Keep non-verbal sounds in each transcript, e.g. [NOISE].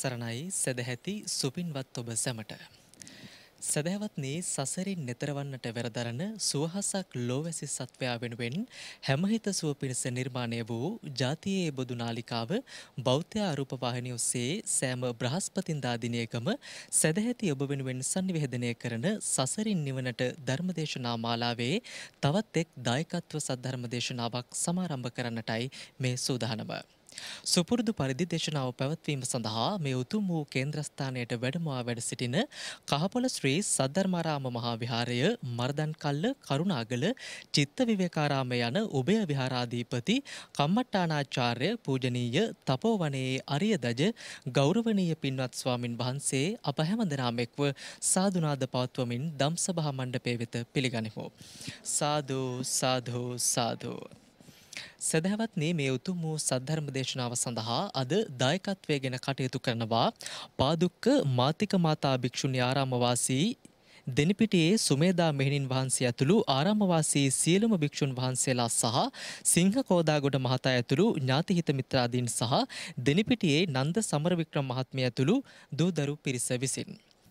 සරණයි සැදැහැති සුපින්වත් ඔබ සැමට. සැදැවත්නේ සසරින් නෙතරවන්නට වැරදරන සුවහසක් ලෝවැසි සත්වයා වෙනුවෙන් හැමහිත සුව පිණිස නිර්මාණය වූ ජාතියේ බොදු නාලිකාව බෞද්ධ අරූපවාහිනිය ඔස්සේ සෑම බ්‍රහස්පතින්දා දිනයකම සැදැහැති ඔබ වෙනුවෙන් sannivedanaya කරන සසරින් නිවනට ධර්මදේශනා මාලාවේ තවත් එක් දායකත්ව සද්ධර්ම දේශනාවක් සමාරම්භ කරන්නටයි මේ සූදානම. සුපුරුදු පරිදි දේශනාව පැවැත්වීම සඳහා මේ උතුම් වූ කේන්ද්‍රස්ථානයට වැඩමවා වැඩ සිටින කහපොළ ශ්‍රී සද්ධර්මාරාම මහා විහාරය මර්දන්කල්ල කරුණාගල චිත්ත විවේකාරාම යන උභය විහාරාධිපති කම්මට්ටානාචාර්ය පූජනීය තපෝවනයේ අරිය දජ ගෞරවනීය පින්වත් ස්වාමින් වහන්සේ අප හැමදෙනාම එක්ව සාදුනාද පවත්වමින් දම්සභා මණ්ඩපය වෙත පිළිගනිමු. සාදු සාදු සාදු සදහවත්නේ මේ උතුම් වූ සද්ධර්ම දේශනාව සඳහා අද දායකත්වය ගැන කටයුතු කරනවා පාදුක්ක මාතික මාතා භික්ෂුණී ආරාමවාසී දෙනිපිටියේ සුමේදා මෙහෙණින් වහන්සේ ඇතුළු ආරාමවාසී සියලුම භික්ෂුන් වහන්සේලා සහ සිංහ කෝදාගොඩ මහතා ඇතුළු ඥාතිහිත මිත්‍රාදීන් සහ දෙනිපිටියේ නන්ද සමරවික්‍රම මහත්මිය ඇතුළු දූදරු පිරිස විසින්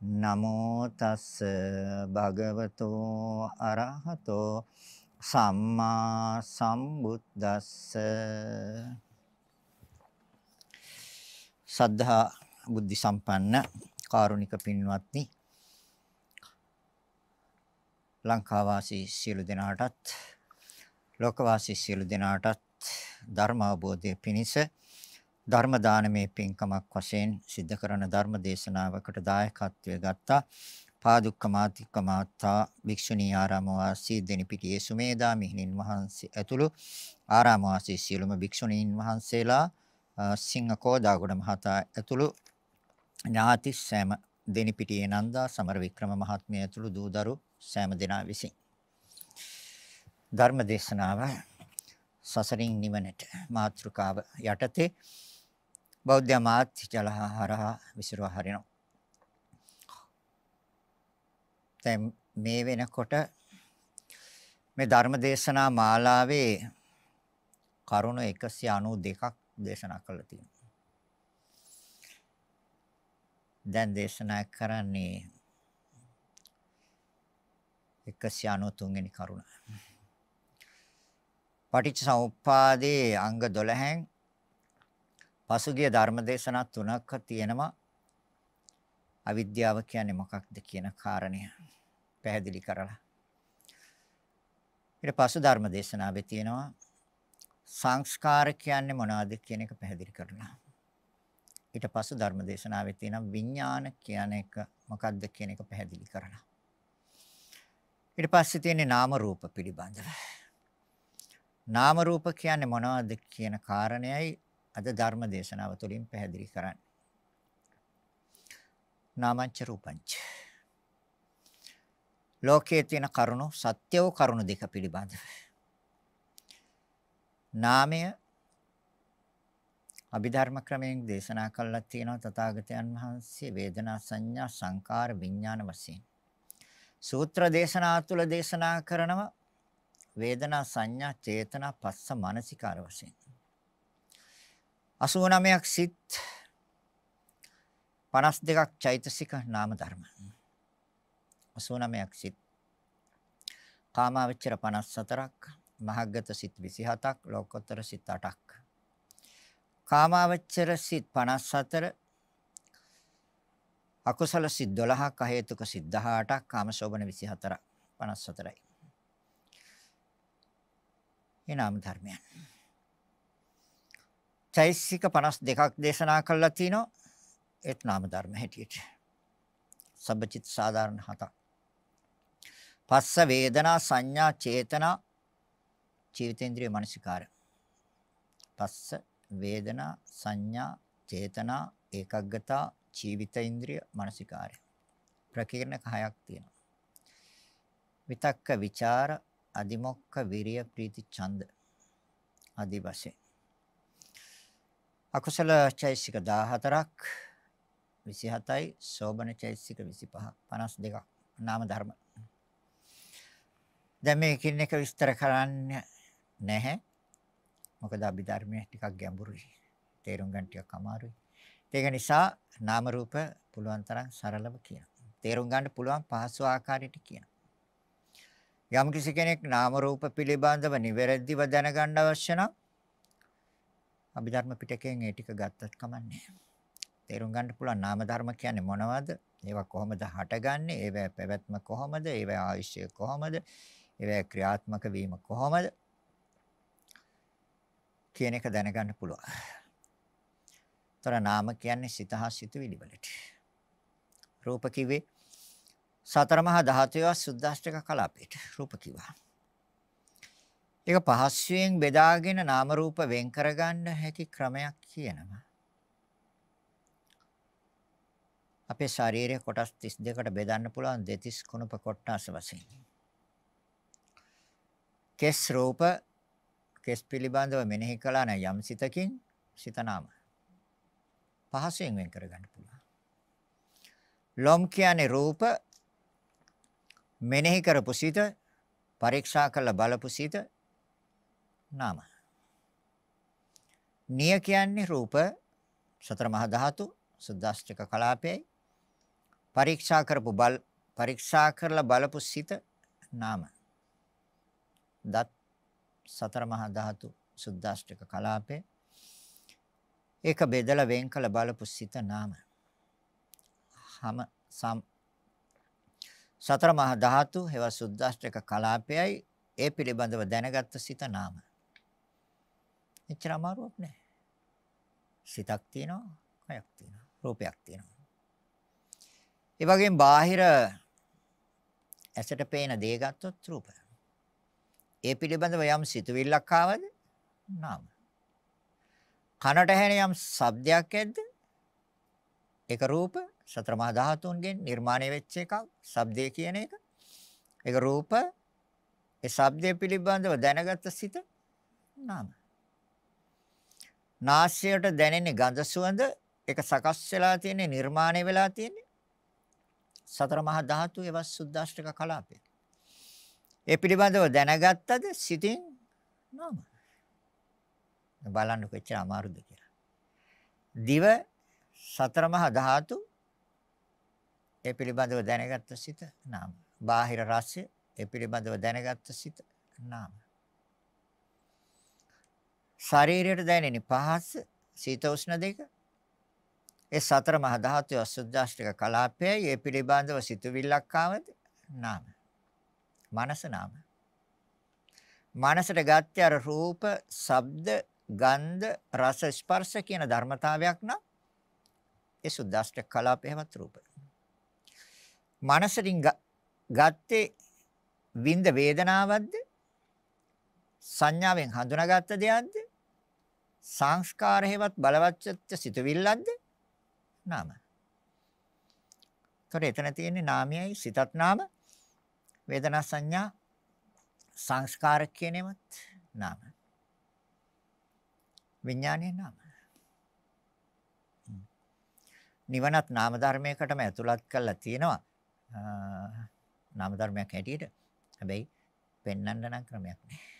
නමෝ තස් භගවතෝ අරහතෝ සම්මා සම්බුද්දස්ස සද්ධා බුද්ධ සම්පන්න කාරුණික පින්වත්නි ලංකා වාසී සියලු දෙනාටත් ලෝක වාසී සියලු දෙනාටත් ධර්ම අවබෝධය පිණිස ධර්ම දානමේ පින්කමක් වශයෙන් සිද්ධ කරන ධර්ම දේශනාවකට දායකත්වය ගත්තා පාදුක්ක මාතික්ක මාතා භික්ෂුණී ආරාම වාසී දෙනිපිටියේ සුමේදා මිහිණින් වහන්සේ ඇතුළු ආරාම වාසී සියලුම භික්ෂුණීන් වහන්සේලා සිංහ කෝදාගොඩ මහතා ඇතුළු ඥාති සෑම දෙනිපිටියේ නන්දා සමර වික්‍රම මහත්මිය ඇතුළු දූදරු සෑම දෙනා විසින් ධර්ම දේශනාව සසරින් නිවනට මාතෘකාව යටතේ බෞද්ධ මාත් ජලහරහා විසිරුවා හරිනවා. දැන් මේ වෙනකොට මේ ධර්ම දේශනා මාලාවේ කරුණු 192ක් දේශනා කළා තියෙනවා. දැන් දේශනා කරන්නේ 193 වෙනි කරුණ. පටිච්චසමුප්පාදයේ අංග 12න් පසුගිය ධර්මදේශනා තුනක් තියෙනවා. අවිද්‍යාව කියන්නේ මොකක්ද කියන කාරණය පැහැදිලි කරලා. ඊට පසු ධර්මදේශනාවේ තියෙනවා සංස්කාර කියන්නේ මොනවද කියන එක පැහැදිලි කරනවා. ඊට පසු ධර්මදේශනාවේ තියෙන විඥාන කියන එක මොකක්ද කියන එක පැහැදිලි කරනවා. ඊට පස්සේ තියෙන්නේ නාම රූප පිළිබඳව. නාම රූප කියන්නේ මොනවද කියන කාරණයයි අද ධර්ම දේශනාව තුළින් පැහැදිලි කරන්නේ. නාමංච රූපංච. ලෝකයේ තියෙන කරුණු සත්‍ය වූ කරුණු දෙක පිළිබඳව. නාමය අභිධර්ම ක්‍රමයෙන් දේශනා කළා තියෙනවා තථාගතයන් වහන්සේ වේදනා සංඥා සංකාර විඥාන වශයෙන්. සූත්‍ර දේශනා තුළ දේශනා කරනවා වේදනා සංඥා චේතනා පස්ස මානසිකාර වශයෙන්. 89ක් සිත් 52ක් චෛතසික නාම ධර්ම 89ක් සිත් කාමාවචර 54ක් මහග්ගත සිත් 27ක් ලෝකෝත්තර සිත් 8ක් කාමාවචර සිත් 54 අකුසල සිත් 12ක් අහේතුක සිත් 18ක් කාමශෝභන 24 54යි ඒ නාම ධර්මයන් චෛසික 52ක් දේශනා කරලා තිනවා ඒත් නාම ධර්ම හැටියට. සබ්බචිත් සාධාරණ හතක්. පස්ස වේදනා සංඥා චේතනා ජීවිතේන්ද්‍රිය මනසිකාර. පස්ස වේදනා සංඥා චේතනා ඒකග්ගතා ජීවිතේන්ද්‍රිය මනසිකාරය. ප්‍රකීර්ණ කහයක් තියෙනවා. විතක්ක ਵਿਚාර අදිමොක්ක විරිය ප්‍රීති ඡන්ද ආදි වශයෙන් අකුසල චෛසික 14ක් 27යි සෝබන චෛසික 25 52ක් නාම ධර්ම. දැන් මේකින් එක විස්තර කරන්න නැහැ. මොකද අභිධර්මයේ ටිකක් ගැඹුරුයි. තේරුම් ගන්න ටිකක් අමාරුයි. ඒක නිසා නාම රූප පුළුවන් තරම් සරලව කියනවා. තේරුම් ගන්න පුළුවන් පහසු ආකාරයට කියනවා. යම් කිසි කෙනෙක් නාම රූප පිළිබඳව නිවැරදිව දැනගන්න අවශ්‍ය නම් අභිධර්ම පිටකයෙන් ඒ ටික ගත්තත් කමන්නේ. තේරුම් ගන්න පුළුවන් නාම ධර්ම කියන්නේ මොනවද? ඒවා කොහොමද හටගන්නේ? ඒවා පැවැත්ම කොහොමද? ඒවා ආයශ්‍ය කොහොමද? ඒවා ක්‍රියාත්මක වීම කොහොමද? කියන එක දැනගන්න පුළුවන්. තොර නාම කියන්නේ සිත හා සිතුවිලි වලට. රූප කිව්වේ සතර මහා ධාතුවේ සුද්දාෂ්ටක කලාපේට රූප කිව්වා. ඒක පහස්යෙන් බෙදාගෙන නාම රූප වෙන් කරගන්න හැකි ක්‍රමයක් කියනවා. අපේ ශාරීරික කොටස් 32කට බෙදන්න පුළුවන් දෙතිස් කුණප කොටස් වශයෙන්. කෙස් රූප කෙස් පිළිබඳව මෙනෙහි කළා නම් යම් සිතකින් සිත නාම. පහසෙන් වෙන් කරගන්න පුළුවන්. ලොම් කියන්නේ රූප මෙනෙහි කරපු සිත පරීක්ෂා කළ බලපු සිත නාම. නිය කියන්නේ රූප සතර මහා ධාතු සුද්දාස්තික කලාපයයි. පරීක්ෂා කරපු බල පරීක්ෂා කරලා බලපු සිත නාම. දත් සතර මහා ධාතු සුද්දාස්තික කලාපය. ඒක බෙදලා වෙන් කළ බලපු සිත නාම. හම සම් සතර මහා ධාතු හේව සුද්දාස්තික කලාපයයි ඒ පිළිබඳව දැනගත්ත සිත නාම. එච්චර අමාරුවක් නෑ. සිතක් තියෙනවා, කයක් තියෙනවා, රූපයක් තියෙනවා. ඒ වගේම බාහිර ඇසට පේන දේ ගත්තොත් රූප. ඒ පිළිබඳව යම් සිතුවිල්ලක් ආවද? නාම. කනට ඇහෙන යම් ශබ්දයක් ඇද්ද? ඒක රූප සතර මහා ධාතුන්ගෙන් නිර්මාණය වෙච්ච එකක් ශබ්දය කියන එක. ඒක රූප ඒ ශබ්දය පිළිබඳව දැනගත්ත සිත නාම. නාසයට දැනෙන ගඳ සුවඳ ඒක සකස් වෙලා තියෙන්නේ නිර්මාණය වෙලා තියෙන්නේ සතර මහා ධාතු එවස් සුද්දාෂ්ටක කලාපේ. ඒ පිළිබඳව දැනගත්තද සිතින් නාම. බලන්න කොච්චර අමාරුද කියලා. දිව සතර මහා ධාතු ඒ පිළිබඳව දැනගත්ත සිත නාම. බාහිර රසය ඒ පිළිබඳව දැනගත්ත සිත නාම. ශරීරයට දැනෙන පහස සීත උෂ්ණ දෙක ඒ සතර මහ ධාතු අසුද්දාෂ්ටික කලාපයයි ඒ පිළිබඳව සිතුවිල්ලක් ආවද නාම මනස නාම මනසට ගත්තේ අර රූප ශබ්ද ගන්ධ රස ස්පර්ශ කියන ධර්මතාවයක් නම් ඒ සුද්දාෂ්ටික කලාපයවත් රූප මනසකින් ගත්තේ විඳ වේදනාවක්ද සංඥාවෙන් හඳුනාගත්ත දෙයක්ද සංස්කාර හේවත් බලවත්ත්‍ය සිතවිල්ලක්ද නාම. ඒතර එතන තියෙන්නේ නාමයයි සිතත් නාම වේදනා සංඥා සංස්කාර කියනෙමත් නාම. විඥානයේ නාම. නිවනත් නාම ධර්මයකටම ඇතුළත් කරලා තියෙනවා. නාම ධර්මයක් හැටියට. හැබැයි පෙන්වන්න නම් ක්‍රමයක් නැහැ.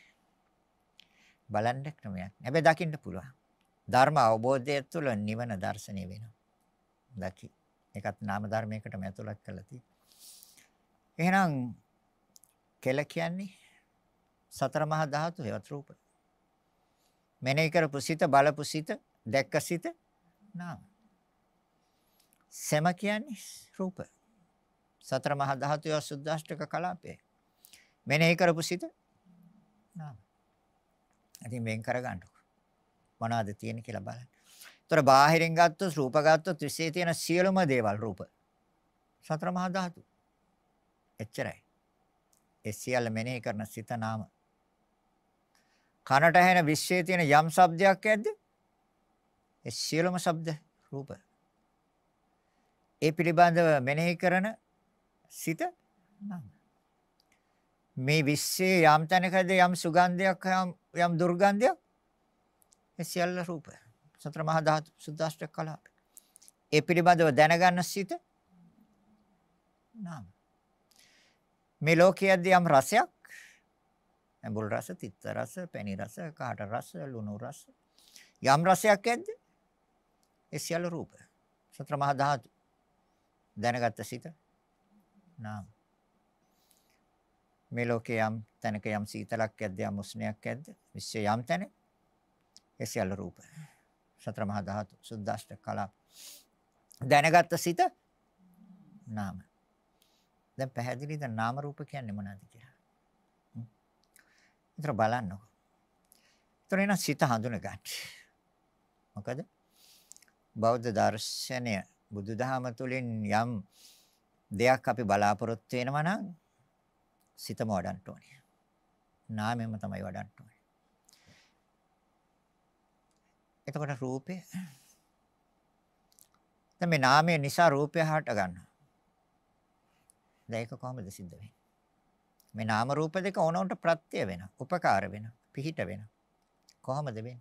බලන්න ක්‍රමයක්. හැබැයි දකින්න පුළුවන්. ධර්ම අවබෝධය තුළ නිවන දැర్శණය වෙනවා. දකි. ඒකත් නාම ධර්මයකටම ඇතුළත් කරලා තියෙනවා. එහෙනම් කෙල කියන්නේ සතර මහා ධාතු හේවත් රූප. මෙනෙහි කරපු සිත බලපු සිත දැක්ක සිත නාම. සෙම කියන්නේ රූප. සතර මහා ධාතු සුද්දාෂ්ටක කලාපය. මෙනෙහි කරපු සිත නාම. ඉතින් වෙන් කරගන්නකො. මොනවද තියෙන්නේ කියලා බලන්න. ඒතර බාහිරින් ගත්තොත් රූප ගත්තොත් විශ්ේ තියෙන සියලුම දේවල් රූප. සතර මහා ධාතු. එච්චරයි. ඒ සියල්ල මෙනෙහි කරන සිත නාම. කනට ඇහෙන විශ්ේ තියෙන යම් ශබ්දයක් ඇද්ද? ඒ සියලුම ශබ්ද රූප. ඒ පිළිබඳව මෙනෙහි කරන සිත නාම. මේ විශ්සේ යම් තැනකද යම් සුගන්ධයක් යම් දුර්ගන්ධයක් ඒ සියල්ල රූප සතර මහා ධාතු සුද්දාෂ්ටක කලාප ඒ පිළිබඳව දැනගන්න සිට නාම මේ ලෝකයේදී යම් රසයක් බුල් රස තිත්ත රස පැණි රස කාට රස ලුණු රස යම් රසයක් ඇද්ද ඒ සියල්ල රූප සතර මහා ධාතු දැනගත්ත සිට නාම මේ ලෝකේ යම් තැනක යම් සීතලක් ඇද්ද යම් උෂ්ණයක් ඇද්ද විශ්වයේ යම් තැන ඒ සියල්ල රූප සතර මහා ධාතු සුද්දාෂ්ට කලාප දැනගත්ත සිත නාම දැන් පැහැදිලිද නාම රූප කියන්නේ මොනවද කියලා විතර බලන්නකො ඒතර එන සිත හඳුන ගන්න මොකද බෞද්ධ දර්ශනය බුදුදහම තුලින් යම් දෙයක් අපි බලාපොරොත්තු වෙනවා නම් සිතම වඩන්න ඕනේ. නාමයෙන්ම තමයි වඩන්න ඕනේ. එතකොට රූපය දැන් මේ නාමය නිසා රූපය හට ගන්නවා. දැන් ඒක කොහොමද සිද්ධ වෙන්නේ? මේ නාම රූප දෙක ඕනොන්ට ප්‍රත්‍ය වෙනවා, උපකාර වෙනවා, පිහිට වෙනවා. කොහොමද වෙන්නේ?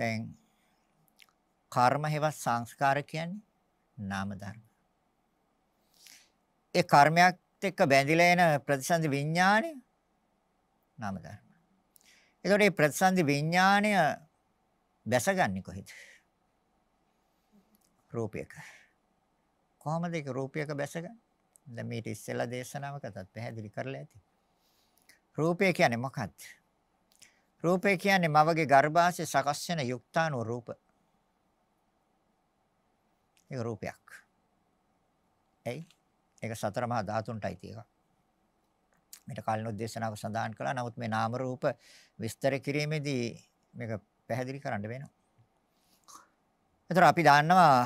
දැන් කර්ම හේවත් සංස්කාර කියන්නේ නාම ධර්ම. ඒ කර්මයක් එක්ක බැඳිලා එන ප්‍රතිසන්දි විඥාණය නාම ධර්ම. ඒතකොට මේ ප්‍රතිසන්දි විඥාණය බැසගන්නේ කොහෙද? රූපයක. කොහොමද ඒක රූපයක බැසගන්නේ? දැන් මේ ඉස්සෙල්ලා දේශනාවකටත් පැහැදිලි කරලා ඇති. රූපය කියන්නේ මොකක්ද? රූපය කියන්නේ මවගේ ගර්භාෂයේ සකස් වෙන යුක්තාණු රූප. ඒක රූපයක්. ඇයි? ඒක සතර මහා ධාතුන්ටයි තියෙනවා. මේට කලිනුත් දේශනාවක සඳහන් කළා. නමුත් මේ නාම රූප විස්තර කිරීමේදී මේක පැහැදිලි කරන්න වෙනවා. ඒතර අපි දාන්නවා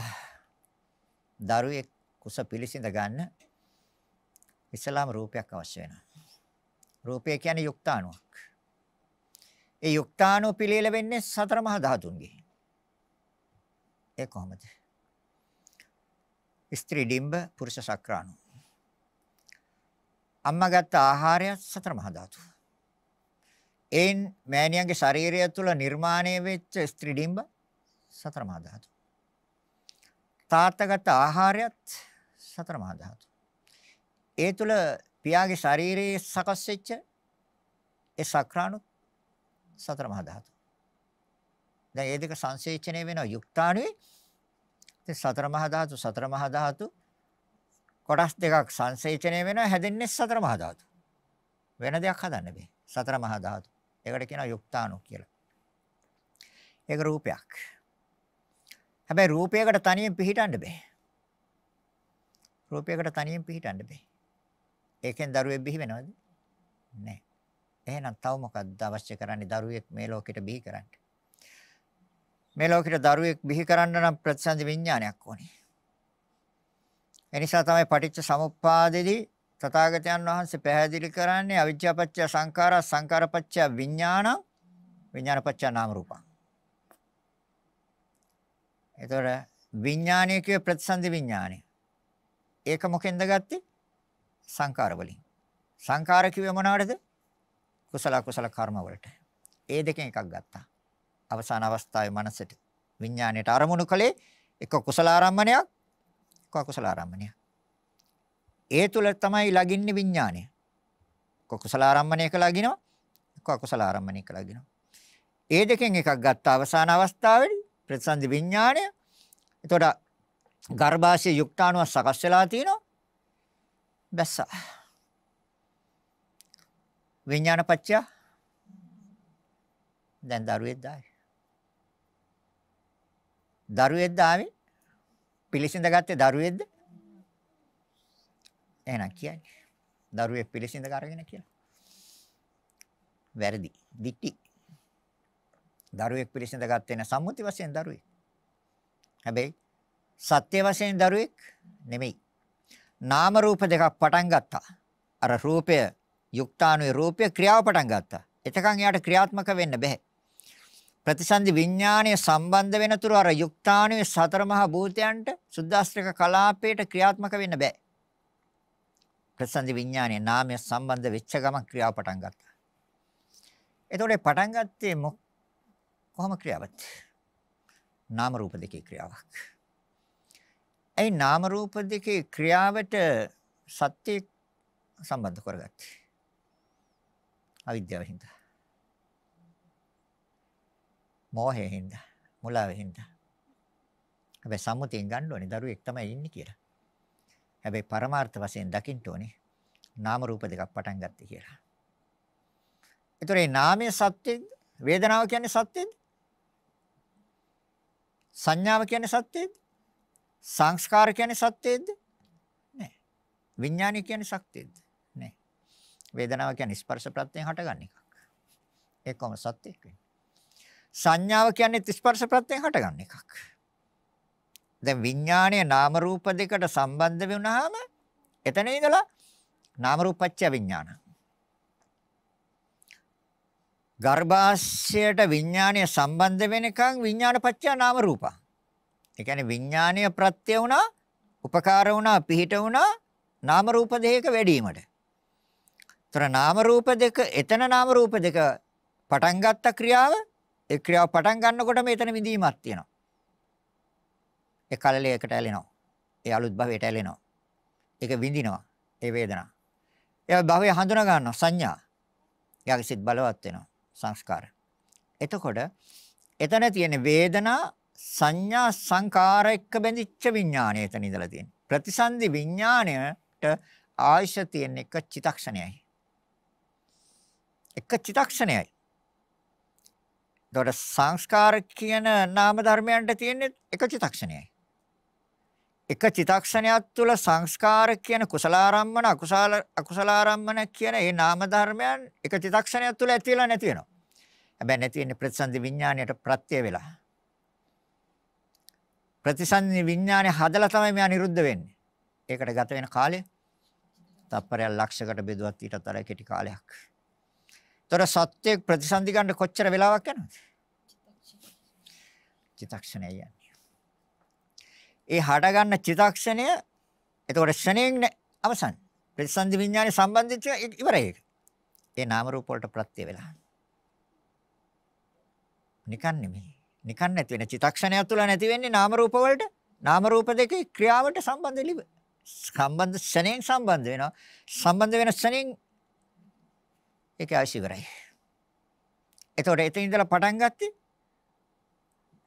දරුවෙක් කුස පිළිසිඳ ගන්න ඉස්ලාම රූපයක් අවශ්‍ය වෙනවා. රූපය කියන්නේ යුක්තාණුවක්. ඒ යුක්තාණුව පිළිල වෙන්නේ සතර මහා ධාතුන්ගේ. ඒ කොහොමද? ස්ත්‍රී ඩිම්බ පුරුෂ සක්‍රාණු. අම්මා ගත්ත ආහාරය සතර මහා ධාතු. එයින් මෑණියන්ගේ ශරීරය තුළ නිර්මාණය වෙච්ච ස්ත්‍රී ඩිම්බ සතර මහා ධාතු. තාත්තා ගත්ත ආහාරයත් සතර මහා ධාතු. ඒ තුළ පියාගේ ශරීරයේ සකස් වෙච්ච ඒ සක්‍රාණු සතර මහා ධාතු. දැන් ඒ දෙක සංසේචනය වෙනවා යුක්තාණුවේ. ඉතින් සතර මහා ධාතු සතර මහා ධාතු කොටස් දෙකක් සංසේචනය වෙනවා හැදෙන්නේ සතර මහා ධාතු. වෙන දෙයක් හදන්න බෑ. සතර මහා ධාතු. ඒකට කියනවා යුක්තාණු කියලා. ඒක රූපයක්. හැබැයි රූපයකට තනියෙන් පිහිටන්න බෑ. රූපයකට තනියෙන් පිහිටන්න බෑ. ඒකෙන් දරුවෙක් බිහි වෙනවද? නෑ. එහෙනම් තව මොකක්ද අවශ්‍ය කරන්නේ දරුවෙක් මේ ලෝකෙට බිහි කරන්න? මේ ලෝකෙට දරුවෙක් බිහි කරන්න නම් ප්‍රතිසන්දි විඥානයක් ඕනේ. එනිසා තමයි පටිච්ච සමුප්පාදෙදී තථාගතයන් වහන්සේ පැහැදිලි කරන්නේ අවිජ්ජාපච්චය සංඛාරා සංඛාරපච්චය විඥානං විඥානපච්චය නාම රූපං. ඒතොර විඥානයේ කිය ප්‍රතිසන්දි විඥානය. ඒක මොකෙන්ද ගත්තේ? සංඛාර වලින්. සංඛාර කිව්වේ මොනවටද? කුසල කුසල කර්ම වලට. ඒ දෙකෙන් එකක් ගත්තා. අවසාන අවස්ථාවේ මනසට විඥාණයට අරමුණු කළේ එක කුසල ආරම්මණයක් එක්ක අකුසල ආරම්මණය. ඒ තුල තමයි ලගින්නේ විඥාණය. කුසල ආරම්මණයක ලගිනවා එක්ක අකුසල ආරම්මණයක ලගිනවා. ඒ දෙකෙන් එකක් ගත්ත අවසාන අවස්ථාවේදී ප්‍රතිසන්දි විඥාණය. එතකොට ගර්භාෂය යුක්තාණුව සකස් වෙලා තිනවා. බැස්ස. විඥාන පත්‍ය දැන් දරුවෙක් දායි. දරුවෙක් දාවේ පිළිසිඳගත්තේ දරුවෙක්ද? එහෙනම් කියන්නේ. දරුවෙක් පිළිසිඳ කරගෙන කියලා. වැරදි. දිටි. දරුවෙක් පිළිසිඳ ගත්තේ නැ සම්මුති වශයෙන් දරුවෙක්. හැබැයි සත්‍ය වශයෙන් දරුවෙක් නෙමෙයි. නාම රූප දෙකක් පටන් ගත්තා. අර රූපය යුක්තානුයේ රූපය ක්‍රියාව පටන් ගත්තා. එතකන් එයාට ක්‍රියාත්මක වෙන්න බෑ. ප්‍රතිසන්දි විඥාණය සම්බන්ධ වෙනතුරු අර යුක්තාණුවේ සතර මහා භූතයන්ට සුද්දාස්ත්‍රික කලාපයට ක්‍රියාත්මක වෙන්න බෑ. ප්‍රතිසන්දි විඥාණය නාමය සම්බන්ධ වෙච්ච ගමන් ක්‍රියාව පටන් ගත්තා. එතකොට පටන් ගත්තේ කොහොම ක්‍රියාවත්? නාම රූප දෙකේ ක්‍රියාවක්. ඒ නාම රූප දෙකේ ක්‍රියාවට සත්‍ය සම්බන්ධ කරගත්තේ. අවිද්‍යාව හින්දා. මෝහයෙන් හින්දා, මුලාවෙන් හින්දා. හැබැයි සම්මුතියෙන් ගන්න ඕනේ දරුවෙක් තමයි ඉන්නේ කියලා. හැබැයි පරමාර්ථ වශයෙන් දකින්න ඕනේ නාම රූප දෙකක් පටන් ගත්තේ කියලා. ඒතර මේ නාමයේ සත්‍යද වේදනාව කියන්නේ සත්‍යද? සංඥාව කියන්නේ සත්‍යද? සංස්කාර කියන්නේ සත්‍යද? නෑ. විඥානය කියන්නේ සත්‍යද? නෑ. වේදනාව කියන්නේ ස්පර්ශ ප්‍රත්‍යයෙන් හටගන්න එකක්. ඒකම සත්‍යයක් වෙන්නේ. සංඥාව කියන්නේ ස්පර්ශ ප්‍රත්‍යයෙන් හටගන්න එකක්. දැන් විඥාණය නාම රූප දෙකට සම්බන්ධ වෙනාම එතන ඉඳලා නාම රූපච්ඡ විඥාන. ගර්භාෂයට විඥාණය සම්බන්ධ වෙනකන් විඥානපච්ච නාම රූප. ඒ කියන්නේ විඥාණය ප්‍රත්‍ය වුණා, උපකාර වුණා, පිහිට වුණා නාම රූප දෙකක වැඩිවීමට. ତර නාම රූප දෙක එතන නාම රූප දෙක පටන් ගත්ත ක්‍රියාව ඒ ක්‍රියාව පටන් ගන්නකොටම එතන විඳීමක් තියෙනවා. ඒ කලලයකට ඇලෙනවා. ඒ අලුත් භවයට ඇලෙනවා. ඒක විඳිනවා. ඒ වේදනාව. ඒ භවය හඳුනා ගන්නවා සංඥා. එයාගේ සිත් බලවත් වෙනවා සංස්කාර. එතකොට එතන තියෙන වේදනා සංඥා සංකාර එක්ක බැඳිච්ච විඥාණය එතන ඉඳලා තියෙනවා. ප්‍රතිසන්දි විඥාණයට ආයශ තියෙන එක චිතක්ෂණයයි. එක චිතක්ෂණයයි. එතකොට සංස්කාර කියන නාම ධර්මයන්ට තියෙන්නේ එක චිතක්ෂණයයි. එක චිතක්ෂණයක් තුළ සංස්කාර කියන කුසලාරම්මන අකුසල අකුසලාරම්මන කියන මේ නාම ධර්මයන් එක චිතක්ෂණයක් තුළ ඇති වෙලා නැති වෙනවා. හැබැයි නැති වෙන්නේ ප්‍රතිසන්දි විඥාණයට ප්‍රත්‍ය වෙලා. ප්‍රතිසන්දි විඥාණය හදලා තමයි මෙයා නිරුද්ධ වෙන්නේ. ඒකට ගත වෙන කාලය තප්පරයක් ලක්ෂයකට බෙදුවත් ඊටත් වඩා කෙටි කාලයක්. ඒතර සත්‍යයක් ප්‍රතිසන්දි ගන්න කොච්චර වෙලාවක් යනවද? චිතක්ෂණය යන්නේ. ඒ හට ගන්න චිතක්ෂණය එතකොට ෂණයෙන් අවසන්. ප්‍රතිසන්දි විඥානය සම්බන්ධිත ඉවරයි ඒක. ඒ නාම රූප වලට ප්‍රත්‍ය වෙලා. නිකන් නෙමෙයි. නිකන් නැති වෙන චිතක්ෂණය තුළ නැති වෙන්නේ නාම රූප වලට. නාම රූප දෙකේ ක්‍රියාවට සම්බන්ධ සම්බන්ධ ෂණයෙන් සම්බන්ධ වෙනවා. සම්බන්ධ වෙන ෂණයෙන් ඒක අවශ්‍ය ඉවරයි. එතකොට එතන ඉඳලා පටන් ගත්තේ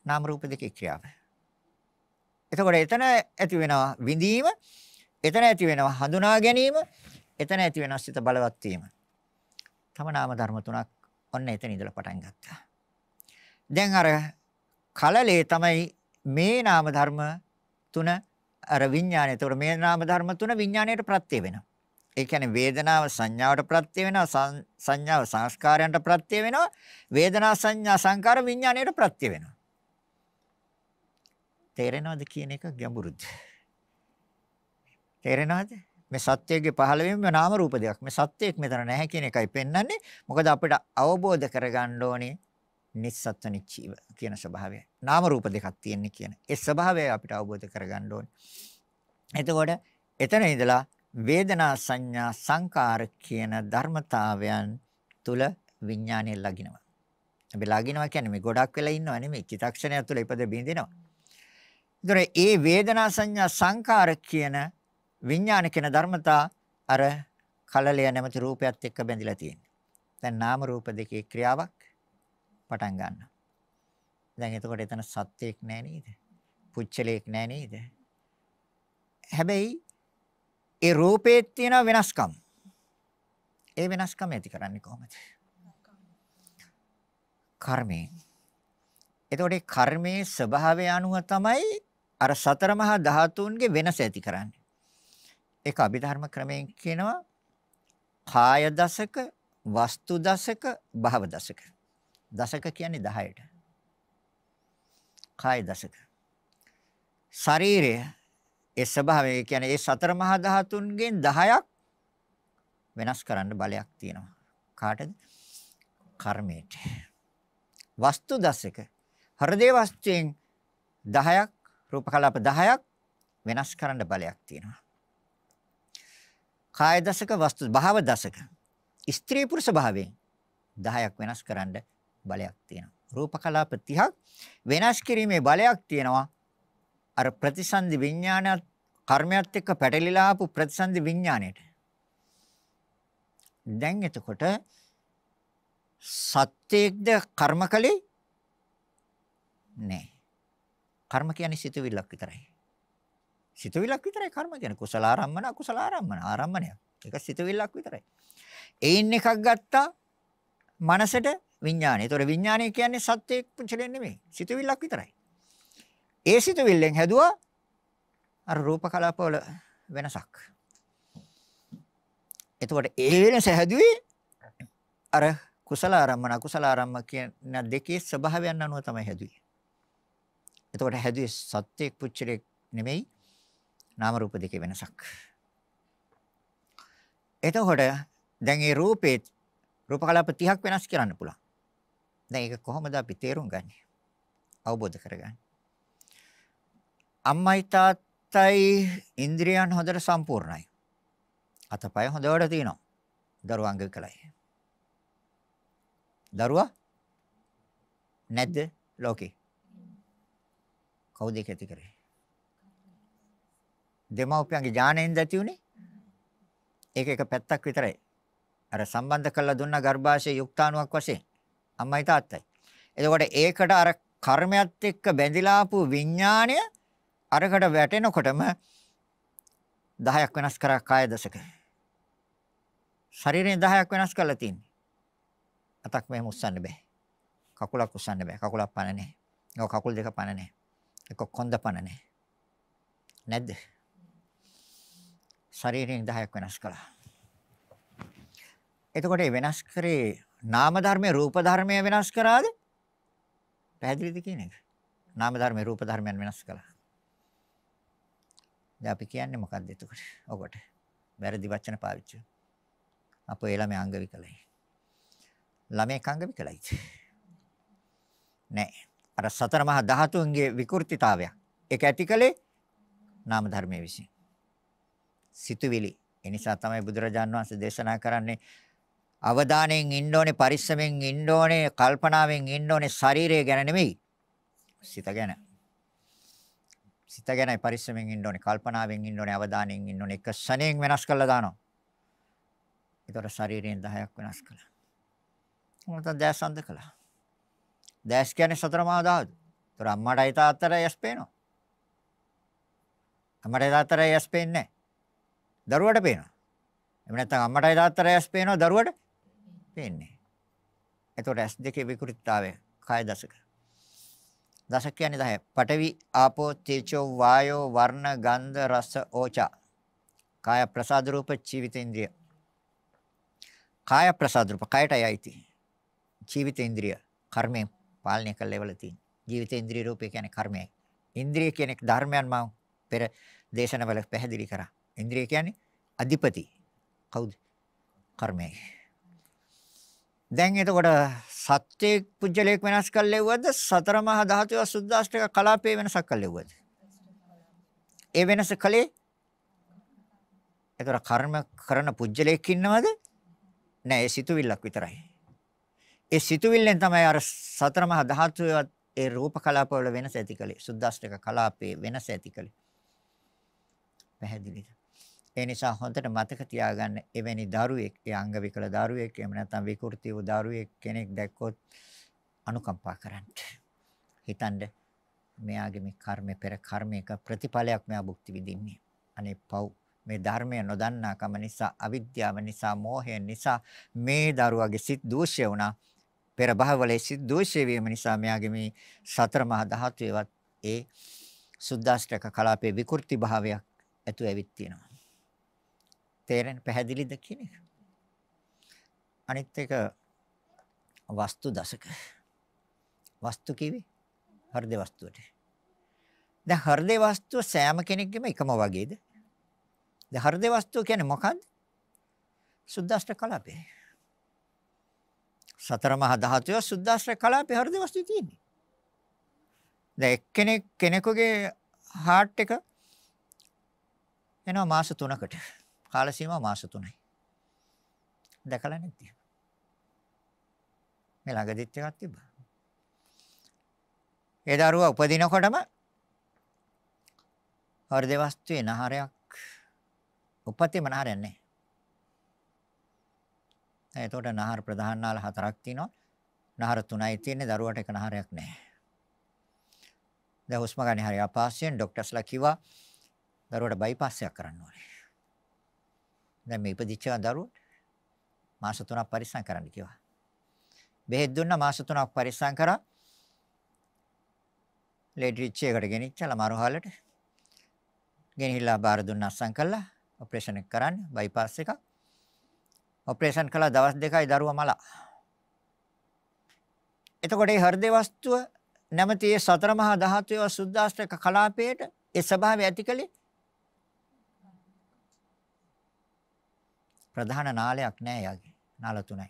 නාම රූප දෙකේ ක්‍රියාව. එතකොට එතන ඇති වෙනවා විඳීම, එතන ඇති වෙනවා හඳුනා ගැනීම, එතන ඇති වෙනවා සිත බලවත් වීම. තම නාම ධර්ම තුනක් ඔන්න එතන ඉඳලා පටන් ගත්තා. දැන් අර කලලේ තමයි මේ නාම ධර්ම තුන අර විඥානය. ඒතකොට මේ නාම ධර්ම තුන විඥාණයට ප්‍රත්‍ය වෙනවා. ඒ කියන්නේ වේදනාව සංඥාවට ප්‍රත්‍ය වෙනවා සංඥාව සංස්කාරයන්ට ප්‍රත්‍ය වෙනවා වේදනා සංඥා සංකාර විඥාණයට ප්‍රත්‍ය වෙනවා තේරෙනවද කියන එක ගැඹුරුද තේරෙනවද මේ සත්‍යයේ පහළ වීම නාම රූප දෙයක් මේ සත්‍යයක් මෙතන නැහැ කියන එකයි පෙන්වන්නේ මොකද අපිට අවබෝධ කරගන්න ඕනේ නිස්සත්ත්ව නිච්චීව කියන ස්වභාවය නාම රූප දෙකක් තියෙන්නේ කියන ඒ ස්වභාවය අපිට අවබෝධ කරගන්න ඕනේ එතකොට එතන ඉඳලා වේදනා සංඥා සංකාර කියන ධර්මතාවයන් තුල විඥානය ලගිනවා. අපි ලගිනවා කියන්නේ මේ ගොඩක් වෙලා ඉන්නව නෙමෙයි චිතක්ෂණය තුළ ඉපද බින්දිනවා. ඒතර ඒ වේදනා සංඥා සංකාර කියන විඥාන කියන ධර්මතා අර කලලය නැමැති රූපයත් එක්ක බැඳිලා තියෙනවා. දැන් නාම රූප දෙකේ ක්‍රියාවක් පටන් ගන්නවා. දැන් එතකොට එතන සත්‍යයක් නෑ නේද? පුච්චලයක් නෑ නේද? හැබැයි ඒ රූපේ තියෙන වෙනස්කම්. ඒ වෙනස්කම ඇති කරන්නේ කොහොමද? කර්මයෙන්. එතකොට ඒ කර්මයේ ස්වභාවය අනුව තමයි අර සතර මහා ධාතුන්ගේ වෙනස ඇති කරන්නේ. ඒක අභිධර්ම ක්‍රමයෙන් කියනවා කාය දසක, වස්තු දසක, භව දසක. දසක කියන්නේ 10ට. කාය දසක. ශරීරය ඒ ස්වභාවය කියන්නේ ඒ සතර මහා ධාතුන්ගෙන් 10ක් වෙනස් කරන්න බලයක් තියෙනවා. කාටද? කර්මයට. වස්තු දසක හෘදේ වස්තුයෙන් 10ක් රූප කලාප 10ක් වෙනස් කරන්න බලයක් තියෙනවා. කාය දසක වස්තු භාව දසක ස්ත්‍රී පුරුෂ භාවයෙන් 10ක් වෙනස් කරන්න බලයක් තියෙනවා. රූප කලාප 30ක් වෙනස් කිරීමේ බලයක් තියෙනවා. අර ප්‍රතිසන්දි විඥානයත් කර්මයත් එක්ක පැටලිලා ආපු ප්‍රතිසන්දි විඥාණයට. දැන් එතකොට සත්‍යයක්ද කර්මකලේ නෑ. කර්ම කියන්නේ සිතුවිල්ලක් විතරයි. සිතුවිල්ලක් විතරයි කර්ම කියන්නේ කුසල ආරම්මන අකුසල ආරම්මන ආරම්මනයක්. ඒක සිතුවිල්ලක් විතරයි. ඒන් එකක් ගත්තා මනසට විඥානය. ඒතොර විඥානය කියන්නේ සත්‍යයක් පුංචලෙන් නෙමෙයි. සිතුවිල්ලක් විතරයි. ඒ සිතුවිල්ලෙන් හැදුවා අර රූප කලාපවල වෙනසක්. එතකොට ඒ වෙනස හැදුවේ අර කුසල ආරම්මන අකුසල ආරම්ම කියන දෙකේ ස්වභාවයන් අනුව තමයි හැදුවේ. එතකොට හැදුවේ සත්‍යයක් පුච්චලයක් නෙමෙයි නාම රූප දෙකේ වෙනසක්. එතකොට දැන් මේ රූපේ රූප කලාප 30ක් වෙනස් කරන්න පුළුවන්. දැන් ඒක කොහොමද අපි තේරුම් ගන්නේ? අවබෝධ කරගන්නේ? අම්මයි තාත්තයි ඉන්ද්‍රියන් හොඳට සම්පූර්ණයි. අතපය හොඳට තියෙනවා. දරුවාංග කළයි. දරුවා නැද්ද ලෝකේ? කවුද ඒක ඇති කරේ? දෙමව්පියන්ගේ ඥාණයෙන් දැති උනේ. ඒක එක පැත්තක් විතරයි. අර සම්බන්ධ කරලා දුන්න ගර්භාෂයේ යුක්තාණුවක් වශයෙන් අම්මයි තාත්තයි. එතකොට ඒකට අර කර්මයත් එක්ක බැඳිලා ආපු විඥාණය අරකට වැටෙනකොටම 10ක් වෙනස් කරා කාය දශක. ශරීරයෙන් 10ක් වෙනස් කරලා තින්නේ. අතක් මෙහෙම උස්සන්න බෑ. කකුලක් උස්සන්න බෑ. කකුලක් පණ නැහැ. ඒක කකුල් දෙක පණ නැහැ. එක කොන්ද පණ නැහැ. නැද්ද? ශරීරයෙන් 10ක් වෙනස් කළා. එතකොට මේ වෙනස් කරේ නාම ධර්මයේ රූප ධර්මයේ වෙනස් කරාද? පැහැදිලිද කියන එක? නාම ධර්මයේ රූප ධර්මයන් වෙනස් කළා. දැන් අපි කියන්නේ මොකක්ද එතකොට? ඔකට. වැරදි වචන පාවිච්චි. අපේ ළමයා අංග විකලයි. ළමයා අංග විකලයි. නෑ. අර සතර මහා ධාතුන්ගේ විකෘතිතාවයක්. ඒක ඇතිකලේ නාම ධර්මයේ විසින්. සිතුවිලි. ඒ නිසා තමයි බුදුරජාන් වහන්සේ දේශනා කරන්නේ අවධානයෙන් ඉන්න ඕනේ පරිස්සමෙන් ඉන්න ඕනේ කල්පනාවෙන් ඉන්න ඕනේ ශරීරය ගැන නෙමෙයි. සිත ගැන. සිත ගැනයි පරිස්සමෙන් ඉන්න ඕනේ, කල්පනාවෙන් ඉන්න ඕනේ, අවධානයෙන් ඉන්න ඕනේ. එක ශණයෙන් වෙනස් කරලා දානවා. ඒතොර ශරීරයෙන් 10ක් වෙනස් කළා. මොකටද දැස් අන්ධ කළා. දැස් කියන්නේ සතර මහා ධාතු. ඒතොර අම්මටයි තාත්තටයි යස් පේනවා. අම්මටයි තාත්තටයි යස් පේන්නේ නැහැ. දරුවට පේනවා. එහෙම නැත්නම් අම්මටයි තාත්තටයි යස් පේනවා දරුවට පේන්නේ. ඒතොර S2 විකෘතිතාවය කාය දශක. දස කියන්නේ 10. පඨවි ආපෝ තේජෝ වායෝ වර්ණ ගන්ධ රස ඕචා. කාය ප්‍රසාද රූප ජීවිතේන්ද්‍රිය. කාය ප්‍රසාද රූප කායටයි අයිති. ජීවිතේන්ද්‍රිය කර්මයෙන් පාලනය කළ level තියෙන. ජීවිතේන්ද්‍රිය රූපය කියන්නේ කර්මයයි. ඉන්ද්‍රිය කියන එක ධර්මයන් මම පෙර දේශනවල පැහැදිලි කරා. ඉන්ද්‍රිය කියන්නේ අධිපති. කවුද? කර්මයයි. දැන් එතකොට සත්‍යයේ පුජ්‍යලයක් වෙනස් කරලෙව්වද සතර මහා ධාතුව සුද්දාෂ්ටක කලාපේ වෙනසක් කරලෙව්වද? ඒ වෙනස කලේ එතකොට කර්ම කරන පුජ්‍යලයක් ඉන්නවද? නෑ ඒ සිතුවිල්ලක් විතරයි. ඒ සිතුවිල්ලෙන් තමයි අර සතර මහා ධාතුවේවත් ඒ රූප කලාපවල වෙනස ඇති කලේ. සුද්දාෂ්ටක කලාපේ වෙනස ඇති කලේ. පැහැදිලිද? ඒ නිසා හොඳට මතක තියාගන්න එවැනි දරුවෙක්, ඒ අංග විකල දරුවෙක්, එහෙම නැත්නම් විකෘති වූ දරුවෙක් කෙනෙක් දැක්කොත් අනුකම්පා කරන්න. හිතන්න මෙයාගේ මේ කර්මය පෙර කර්මයක ප්‍රතිඵලයක් මෙයා භුක්ති විඳින්නේ. අනේ පව් මේ ධර්මය නොදන්නාකම නිසා අවිද්‍යාව නිසා මෝහය නිසා මේ දරුවගේ සිත් දෝෂය වුණා. පෙර භවවලේ සිත් දෝෂය වීම නිසා මෙයාගේ මේ සතර මහා ධාතුවේවත් ඒ සුද්දාෂ්ටක කලාපේ විකෘති භාවයක් ඇතුව ඇවිත් තියෙනවා. තේරෙන පැහැදිලිද කියන එක. අනිත් එක වස්තු දශක. වස්තු කිවි හෘද වස්තුවට. දැන් හෘද වස්තුව සෑම කෙනෙක්ගේම එකම වගේද? දැන් හෘද වස්තුව කියන්නේ මොකද්ද? සුද්දාෂ්ට කලාපේ. සතර මහා ධාතුවේ සුද්දාෂ්ට කලාපේ හෘද වස්තුව තියෙන්නේ. දැන් එක්කෙනෙක් කෙනෙකුගේ heart එක එනවා මාස 3කට. කාල සීමාව මාස 3යි. දැකලා නැති. මේ ළඟදිත් එකක් තිබ්බා. ඒ දරුවා උපදිනකොටම හෘද වස්තුවේ නහරයක් උපතේම නහරයක් නැහැ. එතකොට නහර ප්‍රධාන නාල හතරක් තියෙනවා. නහර තුනයි තියෙන්නේ දරුවාට එක නහරයක් නැහැ. දැන් හුස්ම ගන්න හරිය අපහසුයෙන් ડોක්ටර්ස්ලා කිව්වා දරුවාට බයිපාස් එකක් කරන්න ඕනේ. දැන් මේ ඉපදිච්ච දරුවෝ මාස 3ක් පරිස්සම් කරන්න කිව්වා. බෙහෙත් දුන්නා මාස 3ක් පරිස්සම් කරා. ලේඩ් රිච් එකට ගෙනිච්චලා මරුහලට. ගෙනහිලා බාර දුන්න අස්සම් කළා. ඔපරේෂන් එක කරන්න බයිපාස් එකක්. ඔපරේෂන් කළා දවස් දෙකයි දරුවා මලා. එතකොට මේ හෘද වස්තුව නැමැති ඒ සතර මහා ධාතුවේ සුද්ධාස්ත්‍රක කලාපයේට ඒ ස්වභාවය ඇතිකලේ ප්‍රධාන නාලයක් නෑ යාගේ. නාල තුනයි.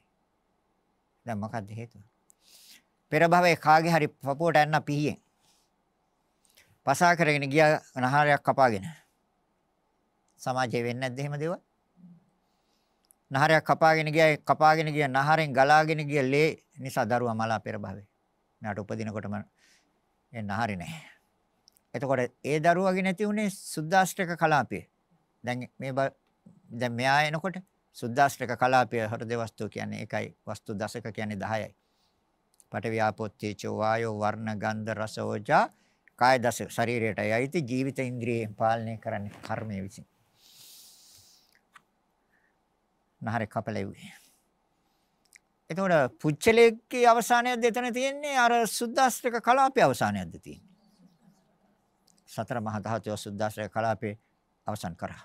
දැන් මොකද්ද හේතුව? පෙර භවයේ කාගේ හරි පපුවට ඇන්න පිහියෙන්. පසා කරගෙන ගියා නහරයක් කපාගෙන. සමාජයේ වෙන්නේ නැද්ද එහෙම දේවල්? නහරයක් කපාගෙන ගියා කපාගෙන ගියා නහරෙන් ගලාගෙන ගිය ලේ නිසා දරුවා මලා පෙර භවයේ. මෙයාට උපදිනකොටම ඒ නහරි නෑ. එතකොට ඒ දරුවගේ නැති උනේ සුද්දාෂ්ටක කලාපය. දැන් මේ දැන් මෙයා එනකොට සුද්දාස්ලක කලාපය හෘද වස්තු කියන්නේ එකයි. වස්තු දශක කියන්නේ 10යි. පඨවි ආපෝ තේජෝ වායෝ වර්ණ ගන්ධ රස ඕජා කාය දස ශරීරයට යයිති ජීවිත ඉන්ද්‍රියෙන් පාලනය කරන්නේ කර්මය විසින්. නහරේ කපලෙව්වේ. එතකොට පුච්චලයේ අවසානයද එතන තියෙන්නේ අර සුද්දාස්ත්‍රක කලාපයේ අවසානයද තියෙන්නේ. සතර මහා ධාතුව සුද්දාස්ත්‍රක කලාපේ අවසන් කරා.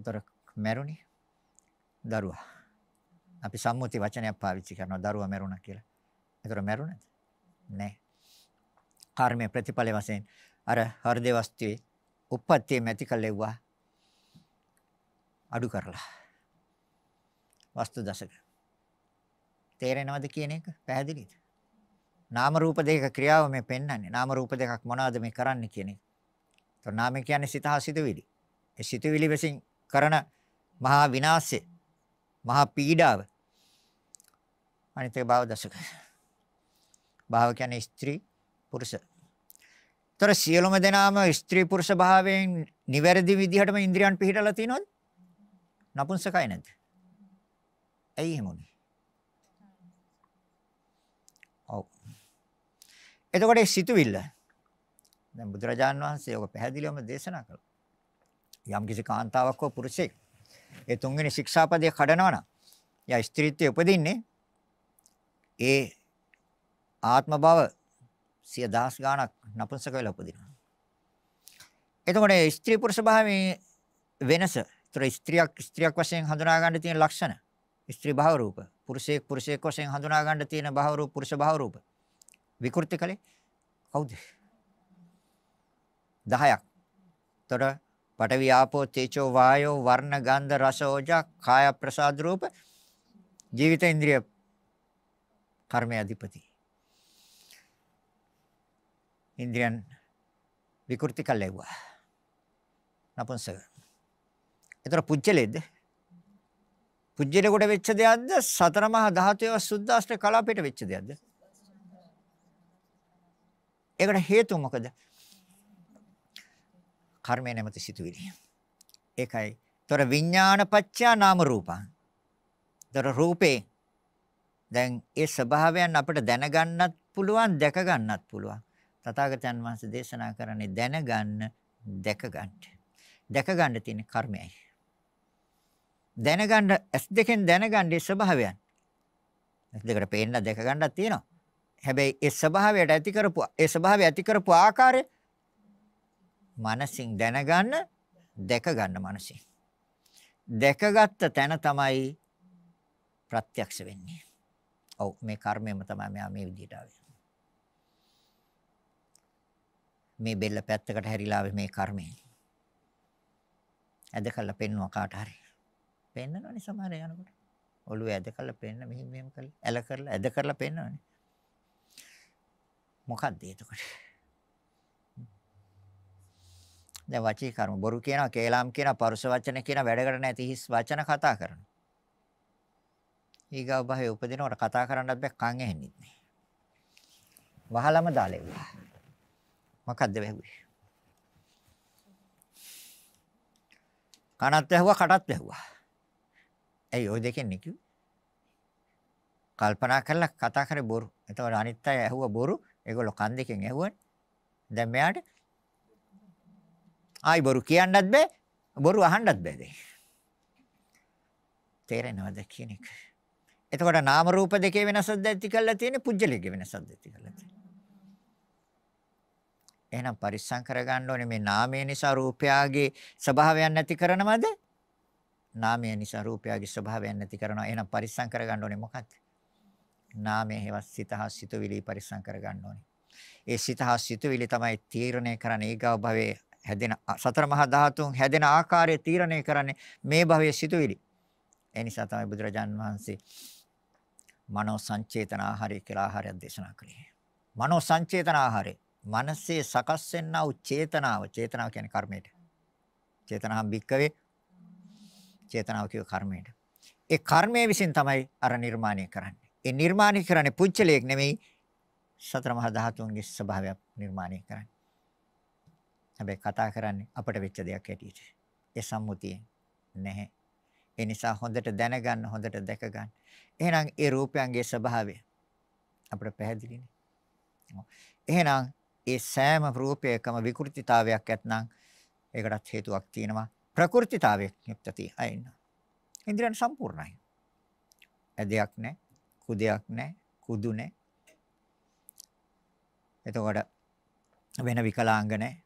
එතකොට මැරුණේ දරුවා. අපි සම්මුති වචනයක් පාවිච්චි කරනවා දරුවා මැරුණා කියලා. ඒතර මැරුණද? නැහැ. කර්මයේ ප්‍රතිඵල වශයෙන් අර හෘදේ වස්තුවේ උප්පත්තිය මැති කළෙව්වා අඩු කරලා. වස්තු දශක. තේරෙනවද කියන එක පැහැදිලිද? නාම රූප දෙක ක්‍රියාව මේ පෙන්වන්නේ. නාම රූප දෙකක් මොනවද මේ කරන්නේ කියන එක. ඒතර නාමය කියන්නේ සිතහ සිතවිලි. ඒ සිතවිලි විසින් කරන මහා විනාශය, මහා පීඩාව. අනිත් එක භව දශක. භව කියන්නේ ස්ත්‍රී පුරුෂ. ତර සියලුම දෙනාම ස්ත්‍රී පුරුෂ භාවයෙන් නිවැරදි විදිහටම ඉන්ද්‍රියන් පිළිහිටලා තියෙනවද? නපුංසකයි නැද්ද? ඇයි එහෙම උනේ? ඔව්. එතකොට ඒ සිතුවිල්ල දැන් බුදුරජාන් වහන්සේ ඔබ පැහැදිලිවම දේශනා කළා. යම් කිසි කාන්තාවක් හෝ පුරුෂයෙක් ඒ තුන්වෙනි ශික්ෂාපදයේ කඩනවා නම් යා ස්ත්‍රීත්වයේ උපදින්නේ ඒ ආත්ම භව සිය දහස් ගාණක් නපුංසක වෙලා උපදිනවා. එතකොට ස්ත්‍රී පුරුෂ භාවයේ වෙනස. ඒතර ස්ත්‍රියක් ස්ත්‍රියක් වශයෙන් හඳුනා ගන්න තියෙන ලක්ෂණ. ස්ත්‍රී භව රූප. පුරුෂයෙක් පුරුෂයෙක් වශයෙන් හඳුනා ගන්න තියෙන භව රූප පුරුෂ භව රූප. විකෘති කලේ කවුද? 10ක්. එතකොට පඨවි ආපෝ තේජෝ වායෝ වර්ණ ගන්ධ රස ඕජා කාය ප්‍රසාද රූප ජීවිත ඉන්ද්‍රිය කර්මයේ අධිපති ඉන්ද්‍රියන් විකෘති කළේවා නපුංසක ඒතර පුජ්‍යලෙද්ද පුජ්‍යලේ කොට වෙච්ච දෙයක්ද සතර මහා ධාතුවේ සුද්දාෂ්ට කලාපයට වෙච්ච දෙයක්ද ඒකට හේතුව මොකද කර්මය නැමැති සිතුවිලි. ඒකයි. ତොර විඥානපච්චා නාම රූපං. ତොර රූපේ දැන් ඒ ස්වභාවයන් අපිට දැනගන්නත් පුළුවන් දැකගන්නත් පුළුවන්. තථාගතයන් වහන්සේ දේශනා කරන්නේ දැනගන්න දැකගන්න. දැකගන්න තියෙන කර්මයයි. දැනගන්න S දෙකෙන් දැනගන්නේ ස්වභාවයන්. S දෙකට පේන්න දැකගන්නක් තියෙනවා. හැබැයි ඒ ස්වභාවයට ඇති කරපු ඒ ස්වභාවය ඇති කරපු ආකාරය මනසින් දැනගන්න දැක ගන්න මනසින් දැකගත්ත තැන තමයි ප්‍රත්‍යක්ෂ වෙන්නේ ඔව් මේ කර්මයම තමයි මෙයා මේ විදිහට ආවේ මේ බෙල්ල පැත්තකට හැරිලා මේ කර්මය ඇද කළා පෙන්නවා කාට හරි පෙන්නනවනේ සමහර යනකොට. ඔළුව ඇද කරලා පෙන්න මෙහෙම මෙහෙම කරලා ඇල කරලා ඇද කරලා පෙන්නවනේ. මොකක්ද එතකොට? දැන් වචී කර්ම බොරු කියනවා, කේලම් කියනවා, පරුස වචන කියනවා, වැඩකට නැති හිස් වචන කතා කරනවා. ඊගව භවයේ උපදිනවට කතා කරන්නත් බෑ කන් ඇහෙන්නේ නැහැ. වහලම දාලෙව්වා. මොකද්ද වැහුවේ? කනත් ඇහුවා කටත් ඇහුවා. ඇයි ওই දෙකෙන් නිකුයි? කල්පනා කරලා කතා කරේ බොරු. එතකොට අනිත් අය ඇහුවා බොරු. ඒගොල්ලෝ කන් දෙකෙන් ඇහුවනේ. දැන් මෙයාට ආයි බොරු කියන්නත් බෑ. බොරු අහන්නත් බෑ දැන්. තේරෙනවද කියන එක? එතකොට නාම රූප දෙකේ වෙනසක්ද ඇති කරලා තියෙන්නේ පුජ්‍යලයේ වෙනසක්ද ඇති කරලා තියෙන්නේ. එහෙනම් පරිස්සම් කරගන්න ඕනේ මේ නාමය නිසා රූපයාගේ ස්වභාවයන් නැති කරනවද? නාමය නිසා රූපයාගේ ස්වභාවයන් නැති කරනවා. එහෙනම් පරිස්සම් කරගන්න ඕනේ මොකක්ද? නාමයේ හේවත් සිතහ සිතුවිලි පරිස්සම් කරගන්න ඕනේ. ඒ සිතහ සිතුවිලි තමයි තීරණය කරන්නේ ඊගව භවයේ හැදෙන සතර මහා ධාතුන් හැදෙන ආකාරය තීරණය කරන්නේ මේ භවයේ සිටුවිලි. ඒ නිසා තමයි බුදුරජාන් වහන්සේ මනෝ සංචේතන ආහාරය කියලා ආහාරයක් දේශනා කළේ. මනෝ සංචේතන ආහාරය. මනසේ සකස් වෙනා වූ චේතනාව, චේතනාව කියන්නේ කර්මයට. චේතනාම් භික්කවේ චේතනාව කියව කර්මයට. ඒ කර්මය විසින් තමයි අර නිර්මාණය කරන්නේ. ඒ නිර්මාණය කරන්නේ පුච්චලයක් නෙමෙයි සතර මහා ධාතුන්ගේ ස්වභාවයක් නිර්මාණය කරන්නේ. හැබැයි කතා කරන්නේ අපට වෙච්ච දෙයක් ඇටියෙට. ඒ සම්මුතියෙන් නැහැ. ඒ නිසා හොඳට දැනගන්න හොඳට දැකගන්න. එහෙනම් ඒ රූපයන්ගේ ස්වභාවය අපට පැහැදිලිනේ. එහෙනම් ඒ සෑම රූපයකම විකෘතිතාවයක් ඇත්නම් ඒකටත් හේතුවක් තියෙනවා. ප්‍රකෘතිතාවයක් යුක්ත තියා ඉන්න. ඉන්ද්‍රයන් සම්පූර්ණයි. ඇදයක් නැහැ, කුදයක් නැහැ, කුදු නැහැ. එතකොට වෙන විකලාංග නැහැ.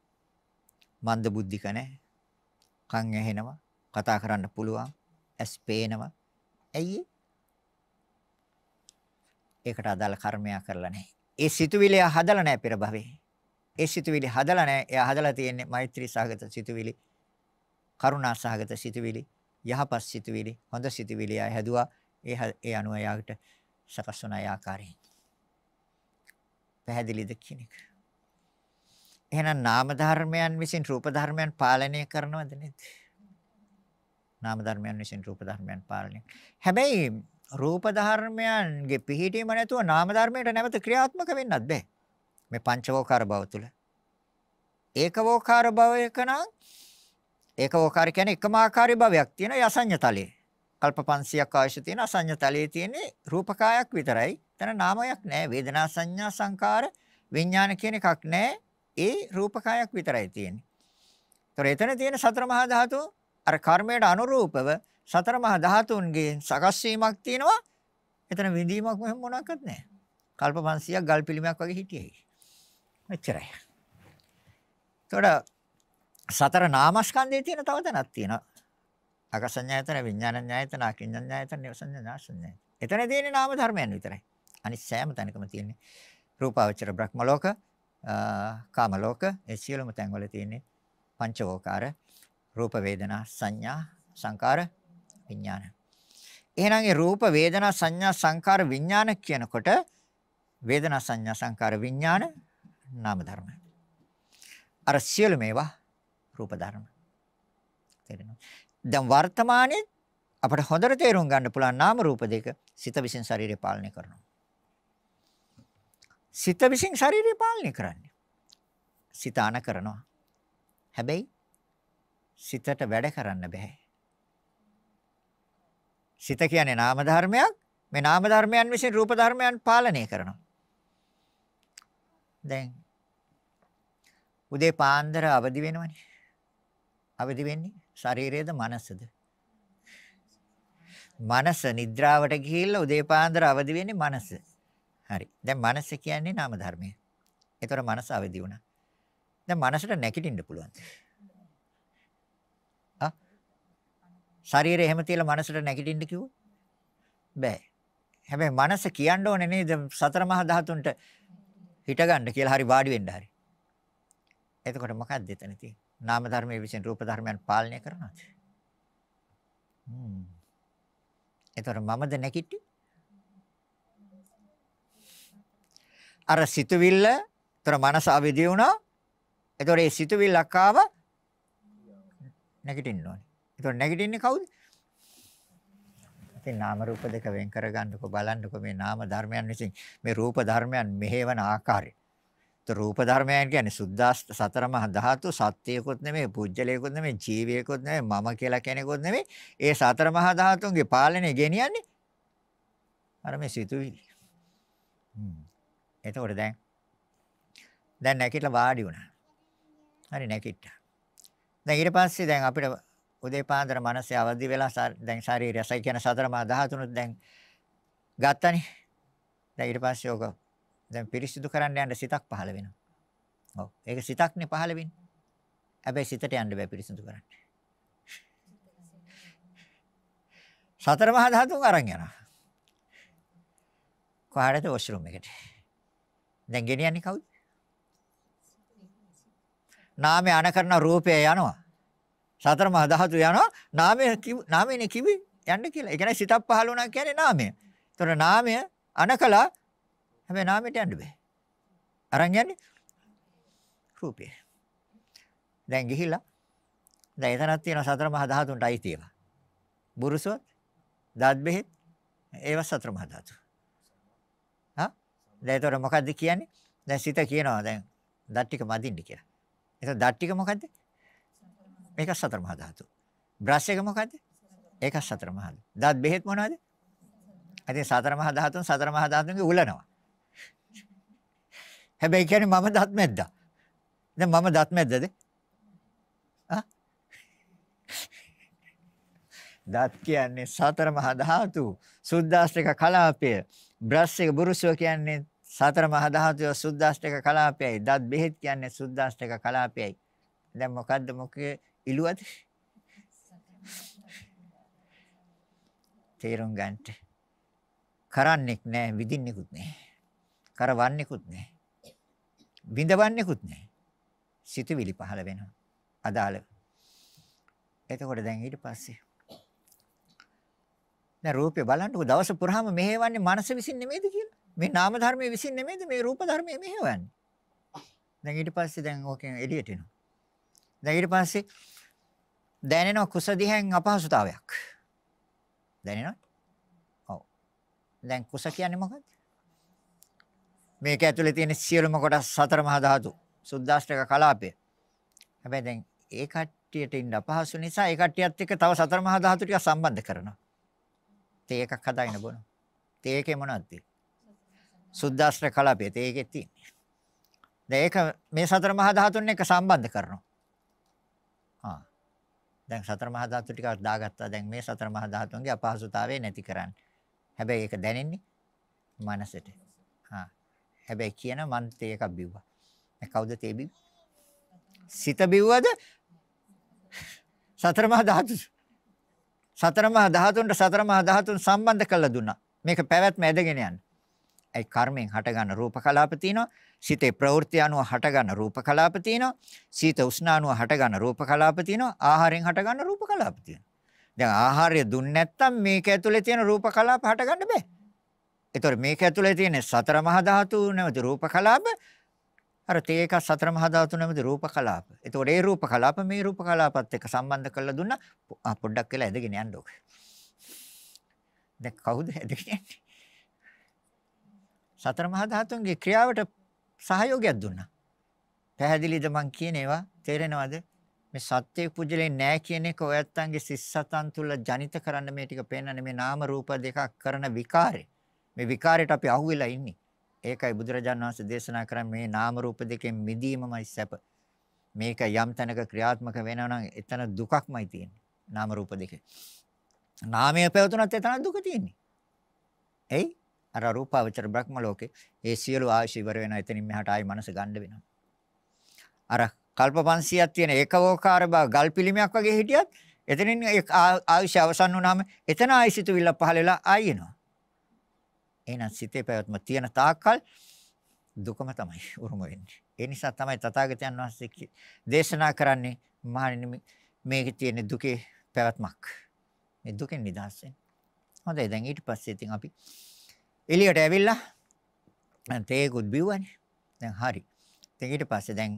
මන්ද බුද්ධික නැහැ. කන් ඇහෙනවා, කතා කරන්න පුළුවන්, ඇස් පේනවා. ඇයි ඒකට අදාළ කර්මයක් කරලා නැහැ. ඒ සිතුවිලි හදලා නැහැ පෙර භවයේ. ඒ සිතුවිලි හදලා නැහැ. එයා හදලා තියෙන්නේ මෛත්‍රී සහගත සිතුවිලි, කරුණා සහගත සිතුවිලි, යහපත් සිතුවිලි, හොඳ සිතුවිලි ආය හැදුවා. ඒ ඒ අනුව එයාට සකස් වන ආකාරයෙන් පැහැදිලිද කියන එක. එහෙනම් නාම ධර්මයන් විසින් රූප ධර්මයන් පාලනය කරනවද නේද? නාම ධර්මයන් විසින් රූප ධර්මයන් පාලනය. හැබැයි රූප ධර්මයන්ගේ පිහිටීම නැතුව නාම ධර්මයට නැවත ක්‍රියාත්මක වෙන්නත් බෑ. මේ පංචවෝකාර භව තුල. ඒකවෝකාර භවයක නම් ඒකවෝකාර කියන්නේ එකම ආකාරي භවයක් තියෙන යසඤ්ඤතලයේ. කල්ප 500ක් අවශ්‍ය තියෙන අසඤ්ඤතලයේ තියෙන්නේ රූපකායක් විතරයි. එතන නාමයක් නැහැ. වේදනා සංඥා සංකාර විඥාන කියන එකක් නැහැ. ඒ රූපකායක් විතරයි තියෙන්නේ. ඒතොර එතන තියෙන සතර මහා ධාතු අර කර්මයට අනුරූපව සතර මහා ධාතුන්ගේ සකස් වීමක් තියෙනවා. එතන විඳීමක් මෙහෙම මොනවත් නැහැ. කල්ප 500ක් ගල් පිළිමයක් වගේ හිටියයි. මෙච්චරයි. ඒතොර සතර නාමස්කන්ධයේ තියෙන තව තැනක් තියෙනවා. අකසඤ්ඤායතන විඥානඤ්ඤායතන අකිඤ්ඤඤ්ඤායතන නිවසඤ්ඤාසඤ්ඤායතන. එතන තියෙන්නේ නාම ධර්මයන් විතරයි. අනිත් සෑම තැනකම තියෙන්නේ රූපාවචර බ්‍රහ්මලෝක කාම ලෝක ඒ සියලුම තැන්වල තියෙන්නේ පංචවෝකාර රූප වේදනා සංඥා සංකාර විඥාන එහෙනම් ඒ රූප වේදනා සංඥා සංකාර විඥාන කියනකොට වේදනා සංඥා සංකාර විඥාන නාම ධර්ම අර සියලු මේවා රූප ධර්ම තේරෙනවා දැන් වර්තමානයේ අපට හොඳට තේරුම් ගන්න පුළුවන් නාම රූප දෙක සිත විසින් ශරීරය පාලනය කරනවා සිත විසින් ශරීරය පාලනය කරන්නේ. සිත අන කරනවා. හැබැයි සිතට වැඩ කරන්න බෑ. සිත කියන්නේ නාම ධර්මයක්. මේ නාම ධර්මයන් විසින් රූප ධර්මයන් පාලනය කරනවා. දැන් උදේ පාන්දර අවදි වෙනවනේ. අවදි වෙන්නේ ශරීරයේද මනසද? මනස නිද්‍රාවට ගිහිල්ලා උදේ පාන්දර අවදි වෙන්නේ මනස. හරි. දැන් මනස කියන්නේ නාම ධර්මය. ඒතර මනස අවදි වුණා. දැන් මනසට නැගිටින්න පුළුවන්. ආ? ශරීරය එහෙම තියලා මනසට නැගිටින්න කිව්වොත් බෑ. හැබැයි මනස කියන්න ඕනේ නේද සතර මහා ධාතුන්ට හිට ගන්න කියලා හරි වාඩි වෙන්න හරි. එතකොට මොකක්ද එතන තියෙන්නේ? නාම ධර්මයේ විසින් රූප ධර්මයන් පාලනය කරනවාද? හ්ම්. එතකොට මමද නැගිටින්නේ? අර සිතුවිල්ල ඒතර මනස අවදි වුණා. ඒතර ඒ සිතුවිල්ලක් ආව නැගිටින්න ඕනේ. ඒතර නැගිටින්නේ කවුද? ඉතින් නාම රූප දෙක වෙන් කරගන්නකො බලන්නකො මේ නාම ධර්මයන් විසින් මේ රූප ධර්මයන් මෙහෙවන ආකාරය. ඒතර රූප ධර්මයන් කියන්නේ සුද්දාස්ත සතර මහා ධාතු සත්‍යයකොත් නෙමෙයි, පුජ්‍යලයකොත් නෙමෙයි, ජීවයකොත් නෙමෙයි, මම කියලා කෙනෙකුත් නෙමෙයි. ඒ සතර මහා ධාතුන්ගේ පාලනය ගෙනියන්නේ අර මේ සිතුවිලි. හ්ම්. එතකොට දැන් දැන් නැගිටලා වාඩි වුණා. හරි නැගිට්ටා. දැන් ඊට පස්සේ දැන් අපිට උදේ පාන්දර මනසේ අවදි වෙලා දැන් ශාරීරික රසය කියන සතර මා 13 දැන් ගත්තනේ. දැන් ඊට පස්සේ ඔක දැන් පිරිසිදු කරන්න යන සිතක් පහළ වෙනවා. ඔව්. ඒක සිතක්නේ පහළ වෙන්නේ. හැබැයි සිතට යන්න බෑ පිරිසිදු කරන්න. සතර මහා ධාතුන් අරන් යනවා. කොහරද වොෂ්රූම් එකට. දැන් ගෙනියන්නේ කවුද? නාමය අන කරන රූපය යනවා. සතර මහා ධාතු යනවා. නාමය නාමයනේ කිවි යන්න කියලා. ඒ කියන්නේ සිතක් පහළ වුණා කියන්නේ නාමය. ඒතර නාමය අනකලා හැබැයි නාමයට යන්න බෑ. අරන් යන්නේ රූපය. දැන් ගිහිලා දැන් එතනක් තියෙන සතර මහා ධාතුන්ට අයිති ඒවා. බුරුසොත්, දත් බෙහෙත් ඒවා සතර මහා ධාතු. දැන් ඒතර මොකද්ද කියන්නේ? දැන් සිත කියනවා දැන් දත් ටික මදින්න කියලා. එතකොට දත් ටික මොකද්ද? මේක සතර මහා ධාතු. බ්‍රෂ් එක මොකද්ද? ඒක සතර මහා ධාතු. දත් බෙහෙත් මොනවද? ඉතින් සතර මහා ධාතුන් සතර මහා ධාතුන්ගේ උලනවා. හැබැයි කියන්නේ මම දත් මැද්දා. දැන් මම දත් මැද්දද? ආ? දත් කියන්නේ සතර මහා ධාතු. සුද්දාස්ත්‍රික කලාපය. බ්‍රෂ් එක බුරුසුව කියන්නේ සතර මහා ධාතුය සුද්දාස්ඨක කලාපයයි. දත් බෙහෙත් කියන්නේ සුද්දාස්ඨක කලාපයයි. දැන් මොකද්ද මොකේ ඉලුවද? තේරුම් ගන්නට. කරන්නෙක් නෑ, විදින්නෙකුත් නෑ. කරවන්නෙකුත් නෑ. විඳවන්නෙකුත් නෑ. සිතවිලි පහළ වෙනවා. අදාළ. එතකොට දැන් ඊට පස්සේ දැන් රූපය බලන්නකො දවස පුරාම මෙහෙවන්නේ මනස විසින් නෙමෙයිද කියලා. මේ නාම ධර්මයේ විසින් නෙමෙයිද මේ රූප ධර්මයේ මෙහෙවන්නේ. දැන් ඊට පස්සේ දැන් ඕකෙන් එළියට එනවා. දැන් ඊට පස්සේ දැනෙන කුසදිහෙන් අපහසුතාවයක්. දැනෙනවද? ඔව්. දැන් කුස කියන්නේ මොකක්ද? මේක ඇතුලේ තියෙන සියලුම කොටස් සතර මහා ධාතු සුද්දාෂ්ටක කලාපය. හැබැයි දැන් ඒ කට්ටියට ඉන්න අපහසු නිසා ඒ කට්ටියත් එක්ක තව සතර මහා ධාතු ටික සම්බන්ධ කරනවා. තේ එකක් හදාගෙන බොනවා. තේ එකේ මොනවද තියෙන්නේ? සුද්දාස්ත්‍ර කලාපය ඒකේ තියෙන්නේ. දැන් ඒක මේ සතර මහා ධාතුන් එක්ක සම්බන්ධ කරනවා. ආ. දැන් සතර මහා ධාතු ටිකක් දාගත්තා. දැන් මේ සතර මහා ධාතුන්ගේ අපහසුතාවය නැති කරන්න. හැබැයි ඒක දැනෙන්නේ මනසට. ආ. හැබැයි කියන මන් තේ එකක් බිව්වා. මේ කවුද තේ බිව්? සිත බිව්වද? සතර මහා ධාතු සතර මහා ධාතුන්ට සතර මහා ධාතුන් සම්බන්ධ කරලා දුන්නා. මේක පැවැත්ම ඇදගෙන යන්නේ. ඒ කර්මෙන් හටගන්න රූප කලාප තියෙනවා. සිතේ ප්‍රවෘත්ති අනුව හටගන්න රූප කලාප තියෙනවා. සීත උෂ්ණ අනුව හටගන්න රූප කලාප තියෙනවා. ආහාරයෙන් හටගන්න රූප කලාප තියෙනවා. දැන් ආහාරය දුන්නේ නැත්නම් මේක ඇතුලේ තියෙන රූප කලාප හටගන්න බෑ. ඒතොර මේක ඇතුලේ තියෙන සතර මහා ධාතු නැමැති රූප කලාප අර තේ එක සතර මහා ධාතු නැමැති රූප කලාප. ඒතකොට ඒ රූප කලාප මේ රූප කලාපත් එක්ක සම්බන්ධ කරලා දුන්නා පොඩ්ඩක් වෙලා ඇදගෙන යන්න ඕක. දැන් කවුද ඇදගෙන යන්නේ? සතර මහා ධාතුන්ගේ ක්‍රියාවට සහයෝගයක් දුන්නා. පැහැදිලිද මං කියන ඒවා තේරෙනවද? මේ සත්‍ය කුජලේ නෑ කියන එක ඔයත්තන්ගේ සිස්සතන් තුල ජනිත කරන්න මේ ටික පෙන්වන්නේ මේ නාම රූප දෙකක් කරන විකාරය. මේ විකාරයට අපි අහුවෙලා ඉන්නේ. ඒකයි බුදුරජාණන් වහන්සේ දේශනා කරන්නේ මේ නාම රූප දෙකෙන් මිදීමමයි සැප. මේක යම් තැනක ක්‍රියාත්මක වෙනවා නම් එතන දුකක්මයි තියෙන්නේ. නාම රූප දෙකේ. නාමය පැවතුනත් එතන දුක තියෙන්නේ. එයි අර රූපාවචර බ්‍රහ්ම ලෝකේ ඒ සියලු ආශි ඉවර වෙනවා. එතනින් මෙහාට ආයි මනස ගන්න වෙනවා. අර කල්ප 500ක් තියෙන ඒකවෝකාර බව ගල් පිළිමයක් වගේ හිටියත් එතනින් ඒ ආයුෂ අවසන් වුණාම එතන ආයසිතුවිල්ල පහල වෙලා ආයි එනවා. එහෙනම් සිතේ පැවැත්ම තියෙන තාක්කල් දුකම තමයි [LAUGHS] උරුම වෙන්නේ. ඒ නිසා තමයි තථාගතයන් වහන්සේ දේශනා කරන්නේ මහණෙනි මේකේ තියෙන දුකේ පැවැත්මක්. මේ දුකෙන් නිදහස් වෙන්න. හොඳයි දැන් ඊට පස්සේ ඉතින් අපි එළියට ඇවිල්ලා දැන් තේකුත් බිව්වනේ. දැන් හරි. ඉතින් ඊට පස්සේ දැන්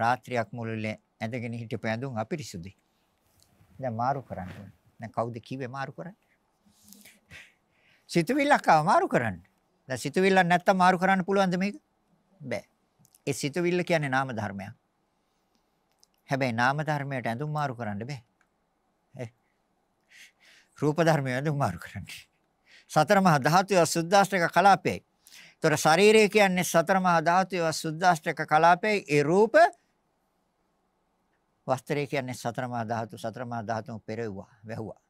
රාත්‍රියක් මුළුල්ලේ ඇඳගෙන හිටපු ඇඳුම් අපිරිසුදුයි. දැන් මාරු කරන්න ඕනේ. දැන් කවුද කිව්වේ මාරු කරන්න? සිතුවිල්ලක් ආව මාරු කරන්න. දැන් සිතුවිල්ල නැත්තම් මාරු කරන්න පුළුවන්ද මේක? බෑ. ඒ සිතුවිල්ල කියන්නේ නාම ධර්මයක්. හැබැයි නාම ධර්මයට ඇඳුම් මාරු කරන්න බෑ. රූප ධර්මයට ඇඳුම් මාරු කරන්න. සතර මහා ධාතුවේ සුද්දාස්ඨක කලාපයයි. ඒතර ශරීරය කියන්නේ සතර මහා ධාතුවේ සුද්දාස්ඨක කලාපයයි. ඒ රූප වස්ත්‍රය කියන්නේ සතර මහා ධාතු සතර මහා ධාතුම පෙරෙව්වා වැහුවා.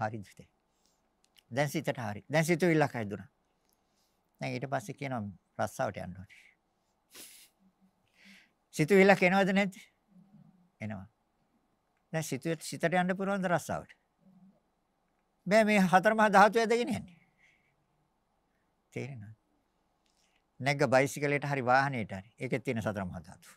හරිද? දැන් සිතට හරි. දැන් සිතුවිල්ලක් හැදුණා. දැන් ඊට පස්සේ කියනවා රස්සාවට යන්න ඕනේ. සිතුවිල්ලක් එනවද නැද්ද? එනවා. දැන් සිතුවේ සිතට යන්න පුළුවන් ද රස්සාවට? බෑ මේ හතර මහා ධාතු ඇදගෙන යන්නේ. තේරෙනවද? නැග්ග බයිසිකලයට හරි වාහනයට හරි ඒකේ තියෙන සතර මහා ධාතු.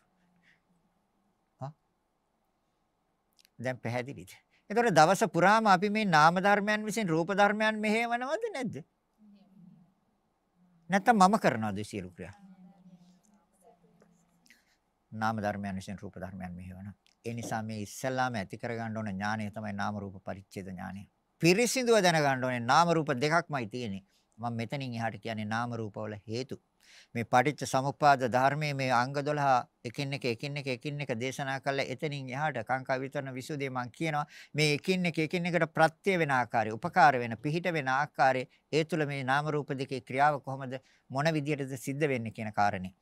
දැන් පැහැදිලිද? ඒතොර දවස පුරාම අපි මේ නාම ධර්මයන් විසින් රූප ධර්මයන් මෙහෙවනවද නැද්ද? නැත්තම් මම කරනවද සියලු ක්‍රියා? නාම ධර්මයන් විසින් රූප ධර්මයන් මෙහෙවන. ඒ නිසා මේ ඉස්සල්ලාම ඇති කරගන්න ඕන ඥානය තමයි නාම රූප පරිච්ඡේද ඥානය. පිරිසිදුව දැනගන්න ඕනේ නාම රූප දෙකක්මයි තියෙන්නේ. මම මෙතනින් එහාට කියන්නේ නාම රූපවල හේතු. මේ පටිච්ච සමුප්පාද ධර්මයේ මේ අංග 12 එකින් එක එකින් එක එකින් එක දේශනා කළා එතනින් එහාට කාංකා විතරන විසුදේ මම කියනවා මේ එකින් එක එකින් එකට ප්‍රත්‍ය වෙන ආකාරය උපකාර වෙන පිහිට වෙන ආකාරය ඒ තුල මේ නාම රූප දෙකේ ක්‍රියාව කොහොමද මොන විදියටද සිද්ධ වෙන්නේ කියන කාරණේ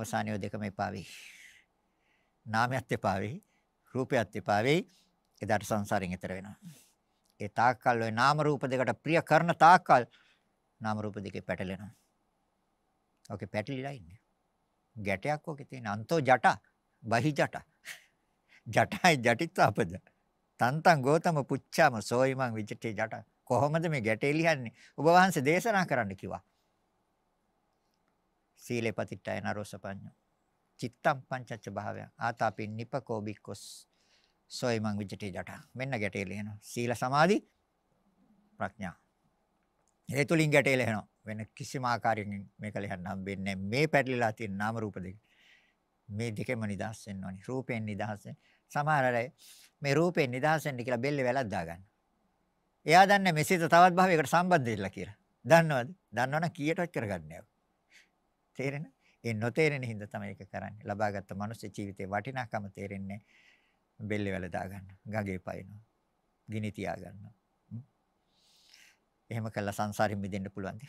අවසානියෝ දෙකම එපා වෙයි නාමයත් එපා වෙයි රූපයත් එපා වෙයි එදාට සංසාරයෙන් එතර වෙනවා. ඒ තාක්කල් ওই නාම රූප දෙකට ප්‍රිය කරන තාක්කල් නාම රූප දෙකේ පැටලෙනවා. ඔකේ පැටලිලා ඉන්නේ. ගැටයක් ඔකේ තියෙන අන්තෝ ජට බහි ජට. ජටයි ජටිත්වාපද. තන්තං ගෝතම පුච්චාම සෝයිමං විජිතේ ජට. කොහොමද මේ ගැටේ ලියන්නේ? ඔබ වහන්සේ දේශනා කරන්න කිව්වා. සීලේ පතිට්ඨය නරෝසපඤ්ඤ. චිත්තම් පංචච්ච භාවය. ආතාපින් නිපකෝ බික්කොස් සොයි මං විජිතේ ජටා. මෙන්න ගැටේ ලියනවා. සීල සමාධි ප්‍රඥා. ඒ තුලින් ගැටේ ලියනවා. වෙන කිසිම ආකාරයකින් මේක ලියන්න හම්බෙන්නේ මේ පැටලිලා තියෙන නාම රූප දෙක. මේ දෙකෙම නිදහස් වෙන්න ඕනි. රූපයෙන් නිදහස් වෙන්න. සමහර අය මේ රූපයෙන් නිදහස් වෙන්න කියලා බෙල්ලේ වැලක් දා ගන්න. එයා දන්නේ මෙසිත තවත් භාවයකට සම්බන්ධ වෙලා කියලා. දන්නවද? දන්නවනම් කීයටවත් කරගන්නේ නැහැ. තේරෙනවද? ඒ නොතේරෙන හින්දා තමයි ඒක කරන්නේ. ලබාගත් මනුස්ස ජීවිතේ වටිනාකම තේරෙන්නේ බෙල්ලේ වැල දාගන්නවා. ගඟේ පයින්නවා. ගිනි තියාගන්නවා. එහෙම කළා සංසාරෙ මිදෙන්න පුළුවන්ද?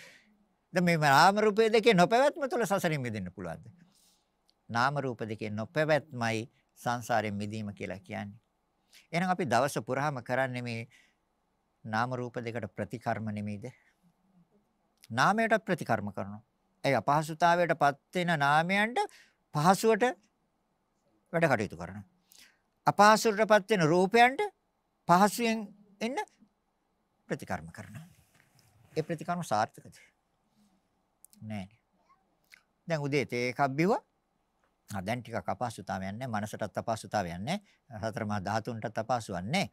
දැන් මේ නාම රූප දෙකේ නොපැවැත්ම තුළ සසරින් මිදෙන්න පුළුවන්ද? නාම රූප දෙකේ නොපැවැත්මයි සංසාරයෙන් මිදීම කියලා කියන්නේ. එහෙනම් අපි දවස පුරාම කරන්නේ මේ නාම රූප දෙකට ප්‍රතිකර්ම නෙමෙයිද? නාමයට ප්‍රතිකර්ම කරනවා. ඒ අපහසුතාවයටපත් වෙන නාමයන්ට පහසුවට වැඩ කටයුතු කරනවා. අපහසුරටපත් වෙන රූපයන්ට පහසුවෙන් එන්න ප්‍රතිකර්ම කරනවා. ඒ ප්‍රතිකර්ම සාර්ථකද? නෑ. දැන් උදේ තේ එකක් බිව්වා. ආ දැන් ටිකක් අපහසුතාවයක් නැහැ. මනසටත් අපහසුතාවයක් නැහැ. සතර මහා ධාතුන්ටත් අපහසුවක් නැහැ.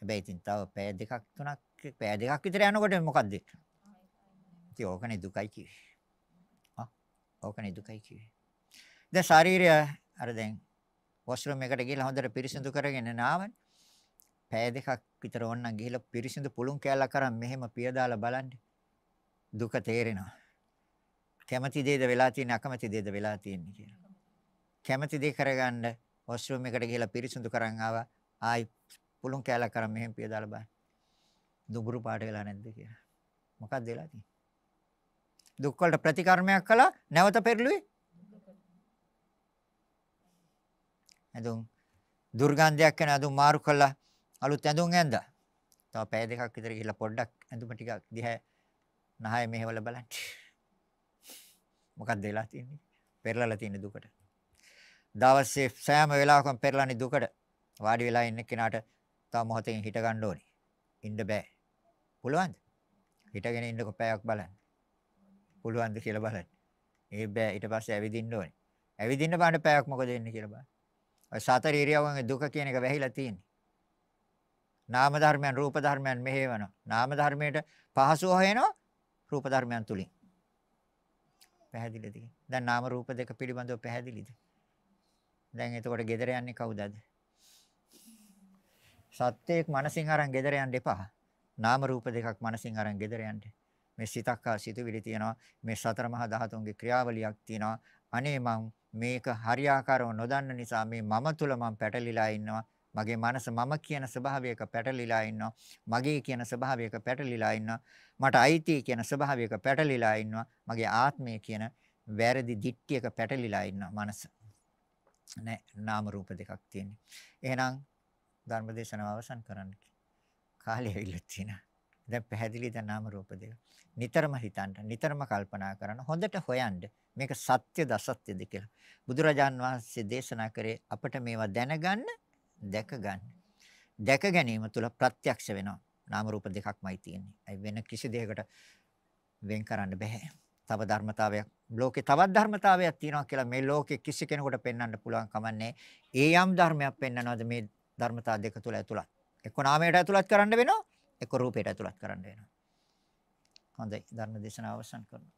හැබැයි ඉතින් තව පැය දෙකක් තුනක් පැය දෙකක් විතර යනකොට මොකද්ද? ඉතින් ඕකනේ දුකයි කිව්වේ. ආ ඕකනේ දුකයි කිව්වේ. දැන් ශාරීරිය අර දැන් වොෂ්රූම් එකට ගිහලා හොඳට පිරිසිදු කරගෙන නාවනේ. පැය දෙකක් විතර ඕන්නම් ගිහලා පිරිසිදු පුළුන් කෑල්ලක් අරන් මෙහෙම පිය දාලා බලන්න. දුක තේරෙනවා. කැමති දෙයද වෙලා තියෙන්නේ අකමැති දෙයද වෙලා තියෙන්නේ කියලා. කැමති දේ කරගන්න වොෂ්රූම් එකට ගිහලා පිරිසිදු කරන් ආවා. ආයි පුළුන් කෑල්ලක් අරන් මෙහෙම පිය දාලා බලන්න. දුඹුරු පාට වෙලා නැද්ද කියලා. මොකක්ද වෙලා තියෙන්නේ? දුක් වලට ප්‍රතිකර්මයක් කළා නැවත පෙරළුවේ ඇඳුම් දුර්ගන්ධයක් වෙන ඇඳුම් මාරු කළා අලුත් ඇඳුම් ඇඳා. තව පැය දෙකක් විතර ගිහිල්ලා පොඩ්ඩක් ඇඳුම ටිකක් දිහා නහය මෙහෙවල බලන්න. මොකක්ද වෙලා තියෙන්නේ? පෙරලලා තියෙන දුකට. දවසේ සෑම වෙලාවකම පෙරලන්නේ දුකට. වාඩි වෙලා ඉන්න කෙනාට තව මොහොතකින් හිට ගන්න ඕනේ. ඉන්න බෑ. පුළුවන්ද? හිටගෙන ඉන්නකො පැයක් බලන්න. පුළුවන්ද කියලා බලන්න. ඒ බෑ ඊට පස්සේ ඇවිදින්න ඕනේ. ඇවිදින්න බාන පැයක් මොකද වෙන්නේ කියලා බලන්න. ඔය සතර ඉරියව්වෙන් දුක කියන එක වැහිලා තියෙන්නේ. නාම ධර්මයන් රූප ධර්මයන් මෙහෙවනවා. නාම ධර්මයට පහසු හොයනවා රූප ධර්මයන් තුලින්. පැහැදිලිද? දැන් නාම රූප දෙක පිළිබඳව පැහැදිලිද? දැන් එතකොට gedera යන්නේ කවුද අද? සත්‍යයක් මනසින් අරන් gedera යන්න එපා. නාම රූප දෙකක් මනසින් අරන් gedera යන්න. මේ සිතක් ආසිතුවිලි තියෙනවා. මේ සතර මහා ධාතුන්ගේ ක්‍රියාවලියක් තියෙනවා. අනේ මං මේක හරියාකාරව නොදන්න නිසා මේ මම තුල මම පැටලිලා ඉන්නවා. මගේ මනස මම කියන ස්වභාවයක පැටලිලා ඉන්නවා. මගේ කියන ස්වභාවයක පැටලිලා ඉන්නවා. මට අයිති කියන ස්වභාවයක පැටලිලා ඉන්නවා. මගේ ආත්මය කියන වැරදි දික්තියක පැටලිලා ඉන්නවා මනස. නෑ නාම රූප දෙකක් තියෙන්නේ. එහෙනම් ධර්මදේශනාව අවසන් කරන්න. කාලය ඇවිල්ලා තියෙනවා. දැන් පැහැදිලිද නාම රූප දෙක? නිතරම හිතන්න, නිතරම කල්පනා කරන්න, හොඳට හොයන්න. මේක සත්‍යද අසත්‍යද කියලා. බුදුරජාන් වහන්සේ දේශනා කරේ අපට මේවා දැනගන්න, දැකගන්න. දැක ගැනීම තුළ ප්‍රත්‍යක්ෂ වෙනවා. නාම රූප දෙකක්මයි තියෙන්නේ. අයි වෙන කිසි දෙයකට වෙන් කරන්න බෑ. තව ධර්මතාවයක් ලෝකේ තවත් ධර්මතාවයක් තියෙනවා කියලා මේ ලෝකේ කිසි කෙනෙකුට පෙන්වන්න පුළුවන් කමන්නේ. ඒ යම් ධර්මයක් පෙන්වනවද මේ ධර්මතාව දෙක තුල ඇතුළත්. එක්ක නාමයට ඇතුළත් කරන්න වෙනවා, එක්ක රූපයට ඇතුළත් කරන්න වෙනවා. හොඳයි ධර්ම දේශනාව අවසන් කරනවා.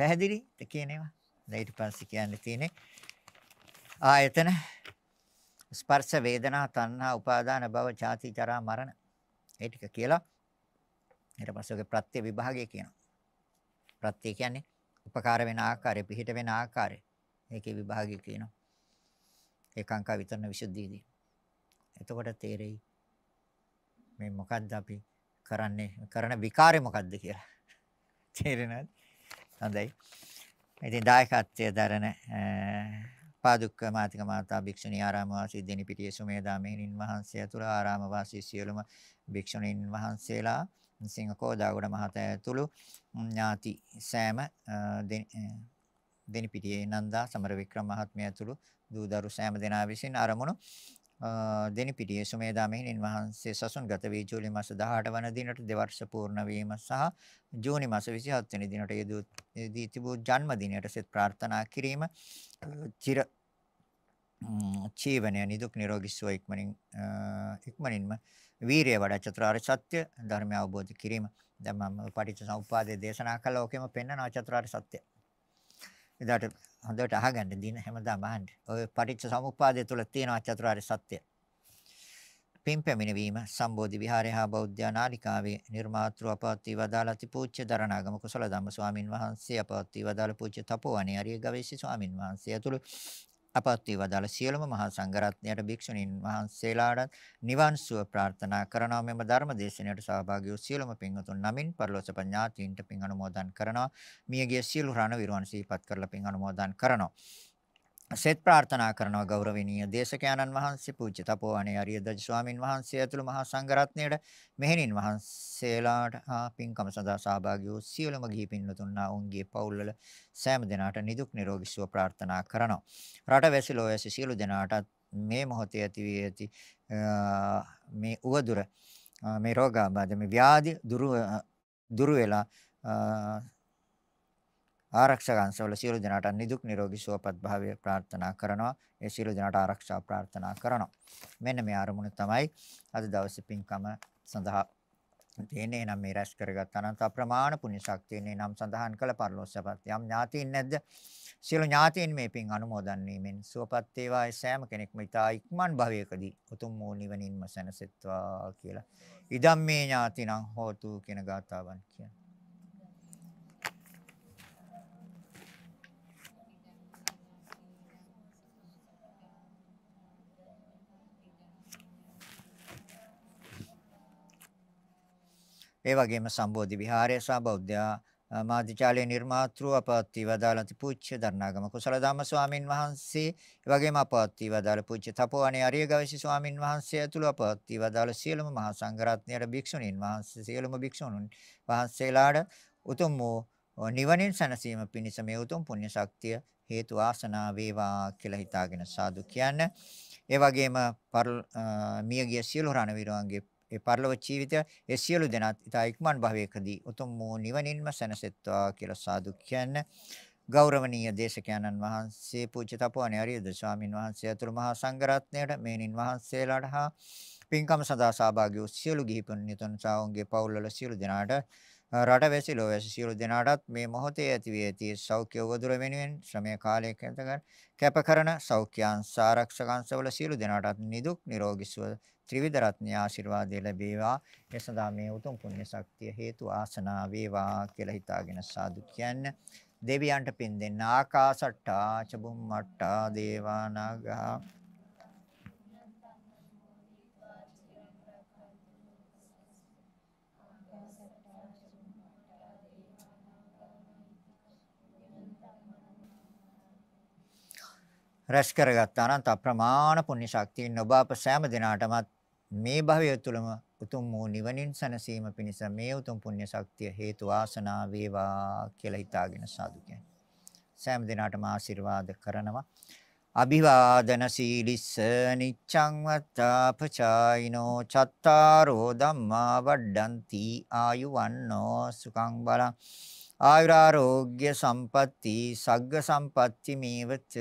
පැහැදිලි? කියන ඒවා. දැන් ඊට පස්සේ කියන්න තියෙන්නේ ආයතන ස්පර්ශ වේදනා තණ්හා උපාදාන භව ඡාති ජරා මරණ ඒ ටික කියලා ඊට පස්සේ ඔගේ ප්‍රත්‍ය විභාගය කියනවා. ප්‍රත්‍ය කියන්නේ උපකාර වෙන ආකාරය, පිහිට වෙන ආකාරය. ඒකේ විභාගය කියනවා. ඒකාංකා විතරන විසුද්ධියදී. එතකොට තේරෙයි මේ මොකද්ද අපි කරන්නේ? කරන විකාරය මොකද්ද කියලා. [LAUGHS] තේරෙනවද? හොඳයි. ඉතින් දායකත්වයේ දරන පාදුක්ක මාතික මාතා භික්ෂුණී ආරාම වාසී දෙනිපිටියේ සුමේදා මෙහෙණින් වහන්සේ ඇතුළු ආරාම වාසී සියලුම භික්ෂුණීන් වහන්සේලා සිංහ කෝදාගොඩ මහතා ඇතුළු ඥාති සෑම දෙනිපිටියේ නන්දා සමර වික්‍රම මහත්මිය ඇතුළු දූදරු සෑම දෙනා විසින් අරමුණු දෙනිපිටියේ සුමේදා මෙහෙණින් වහන්සේ සසුන්ගත වී ජූලි මාස 18 වන දිනට දෙවර්ෂ පූර්ණ වීම සහ ජූනි මාස 27 වෙනි දිනට යෙදී තිබූ ජන්මදිනයට සෙත් ප්‍රාර්ථනා කිරීම චිර ජීවනය නිදුක් නිරෝගී සුව ඉක්මනින් ඉක්මනින්ම වීරිය වඩා චතුරාර්ය සත්‍ය ධර්මය අවබෝධ කිරීම දැන් මම පටිච්චසමුප්පාදයේ දේශනා කළා ඕකෙම පෙන්වනවා චතුරාර්ය සත්‍ය එදාට හොඳට අහගන්න දින හැමදාම අහන්න. ඔය පටිච්ච සමුප්පාදය තුල තියෙනවා චතුරාර්ය සත්‍ය. පින් පැමිණවීම සම්බෝධි විහාරය හා බෞද්ධ නාලිකාවේ නිර්මාතෘ අපවත්ී වදාළ අතිපූජ්‍ය දරණාගම කුසල ධම්ම ස්වාමින් වහන්සේ අපවත්ී වදාළ පූජ්‍ය තපෝවනේ අරිය ගවේෂි ස්වාමින් වහන්සේ ඇතුළු අපවත් වේවදාල සියලුම මහා සංඝරත්නයට භික්ෂුණීන් වහන්සේලාට නිවන් සුව ප්‍රාර්ථනා කරනවා මෙම ධර්ම දේශනාවට සහභාගී වූ සියලුම පින්වතුන් නමින් පරිලෝක පඤ්ඤාතීන්ට පින් අනුමෝදන් කරනවා මියගිය සියලු රණ විරුවන් සිහිපත් කරලා පින් අනුමෝදන් කරනවා සෙත් ප්‍රාර්ථනා කරනවා ගෞරවණීය දේශකයන්න් වහන්සේ පූජ්‍ය තපෝවනේ අරියදජ ස්වාමින් වහන්සේ ඇතුළු මහා සංඝරත්නයට මෙහෙණින් වහන්සේලාට හා පින්කම සඳහා සහභාගී වූ සියලුම ගිහි පින්වතුන්ලා ඔවුන්ගේ පවුල්වල සෑම දෙනාට නිදුක් නිරෝගී සුව ප්‍රාර්ථනා කරනවා. රට වැසිලෝ ඇසි සියලු දෙනාටත් මේ මොහොතේ ඇති වී ඇති මේ උවදුර මේ රෝගාබාධ මේ ව්‍යාධි දුරු දුරු වෙලා ආරක්ෂක අංශවල සියලු දෙනාට නිදුක් නිරෝගී සුවපත් භාවය ප්‍රාර්ථනා කරනවා. ඒ සියලු දෙනාට ආරක්ෂා ප්‍රාර්ථනා කරනවා. මෙන්න මේ අරමුණ තමයි අද දවසේ පින්කම සඳහා තියෙන්නේ නම් මේ රැස් කරගත් අනන්ත අප්‍රමාණ පුණ්‍ය ශක්තියෙන් නම් සඳහන් කළ පරිලෝකසපත් යම් ඥාතීන් නැද්ද? සියලු ඥාතීන් මේ පින් අනුමෝදන් වීමෙන් සුවපත් වේවායි සෑම කෙනෙක්ම ඊතා ඉක්මන් භවයකදී උතුම් වූ නිවනින්ම සැනසෙත්වා කියලා. ඉදම් මේ ඥාතිනම් හෝතු කියන ගාතාවන් කියන ඒ වගේම සම්බෝධි විහාරය සහ බෞද්ධ මාධ්‍යාලයේ නිර්මාතෘ අපවත්ී වදාළති පූජ්‍ය දරණාගම කුසල ධම්ම ස්වාමින් වහන්සේ ඒ වගේම අපවත්ී වදාළ පූජ්‍ය තපෝවනේ අරියගවසි ස්වාමින් වහන්සේ ඇතුළු අපවත්ී වදාළ සියලුම මහා සංඝරත්නයට භික්ෂුණීන් වහන්සේ සියලුම භික්ෂුණුන් වහන්සේලාට උතුම් වූ නිවනින් සැනසීම පිණිස මේ උතුම් පුණ්‍ය ශක්තිය හේතු ආසනා වේවා කියලා හිතාගෙන සාදු කියන්නේ ඒ වගේම මියගිය සියලු රණවීරයන්ගේ ඒ පරලොව ජීවිතය ඒ සියලු දෙනාත් ඊට ඉක්මන් භවයකදී උතුම් වූ නිවනින්ම සැනසෙත්වා කියලා සාදු කියන්නේ ගෞරවනීය දේශකයන්න් වහන්සේ පූජ්‍ය තපෝණේ අරියද ස්වාමින් වහන්සේ අතුළු මහා සංඝරත්නයට මේනින් වහන්සේලාට හා පින්කම සදා සහභාගී වූ සියලු ගිහි පුණ්‍යතුන් සාවුන්ගේ පවුල්වල සියලු දෙනාට රටවැසි ලෝවැසි සියලු දෙනාටත් මේ මොහොතේ ඇති වී ඇති සෞඛ්‍ය උවදුර වෙනුවෙන් ශ්‍රමය කාලය කැපකරන සෞඛ්‍යාංශ ආරක්ෂක අංශවල සියලු දෙනාටත් නිදුක් නිරෝගී සුව ත්‍රිවිධ රත්නය ආශිර්වාදය ලැබේවා ඒ සඳහා මේ උතුම් පුණ්‍ය ශක්තිය හේතු ආසනා වේවා කියලා හිතාගෙන සාදු කියන්න දෙවියන්ට පින් දෙන්න ආකාසට්ටා චබුම්මට්ටා දේවානාගා රැස් කරගත්තා අනන්ත අප්‍රමාණ පුණ්‍ය ශක්තියින් ඔබ අප සෑම දිනාටමත් මේ භවය තුළම උතුම් වූ නිවනින් සැනසීම පිණිස මේ උතුම් පුණ්‍ය ශක්තිය හේතු වාසනා වේවා කියලා හිතාගෙන සාදු සෑම දිනාටම ආශිර්වාද කරනවා අභිවාදන සීලිස්ස නිච්ඡං වත්තා පචායිනෝ චත්තාරෝ ධම්මා වඩ්ඩಂತಿ ආයු වන්නෝ සුඛං බලං ආයුරාෝග්‍ය සම්පatti සග්ග සම්පatti මේවච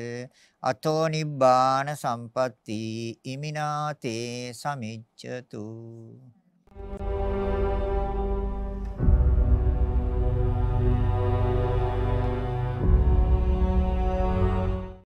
අතෝ නිබ්බාන සම්පatti ඉමිනාතේ සමිච්ඡතු Thank you.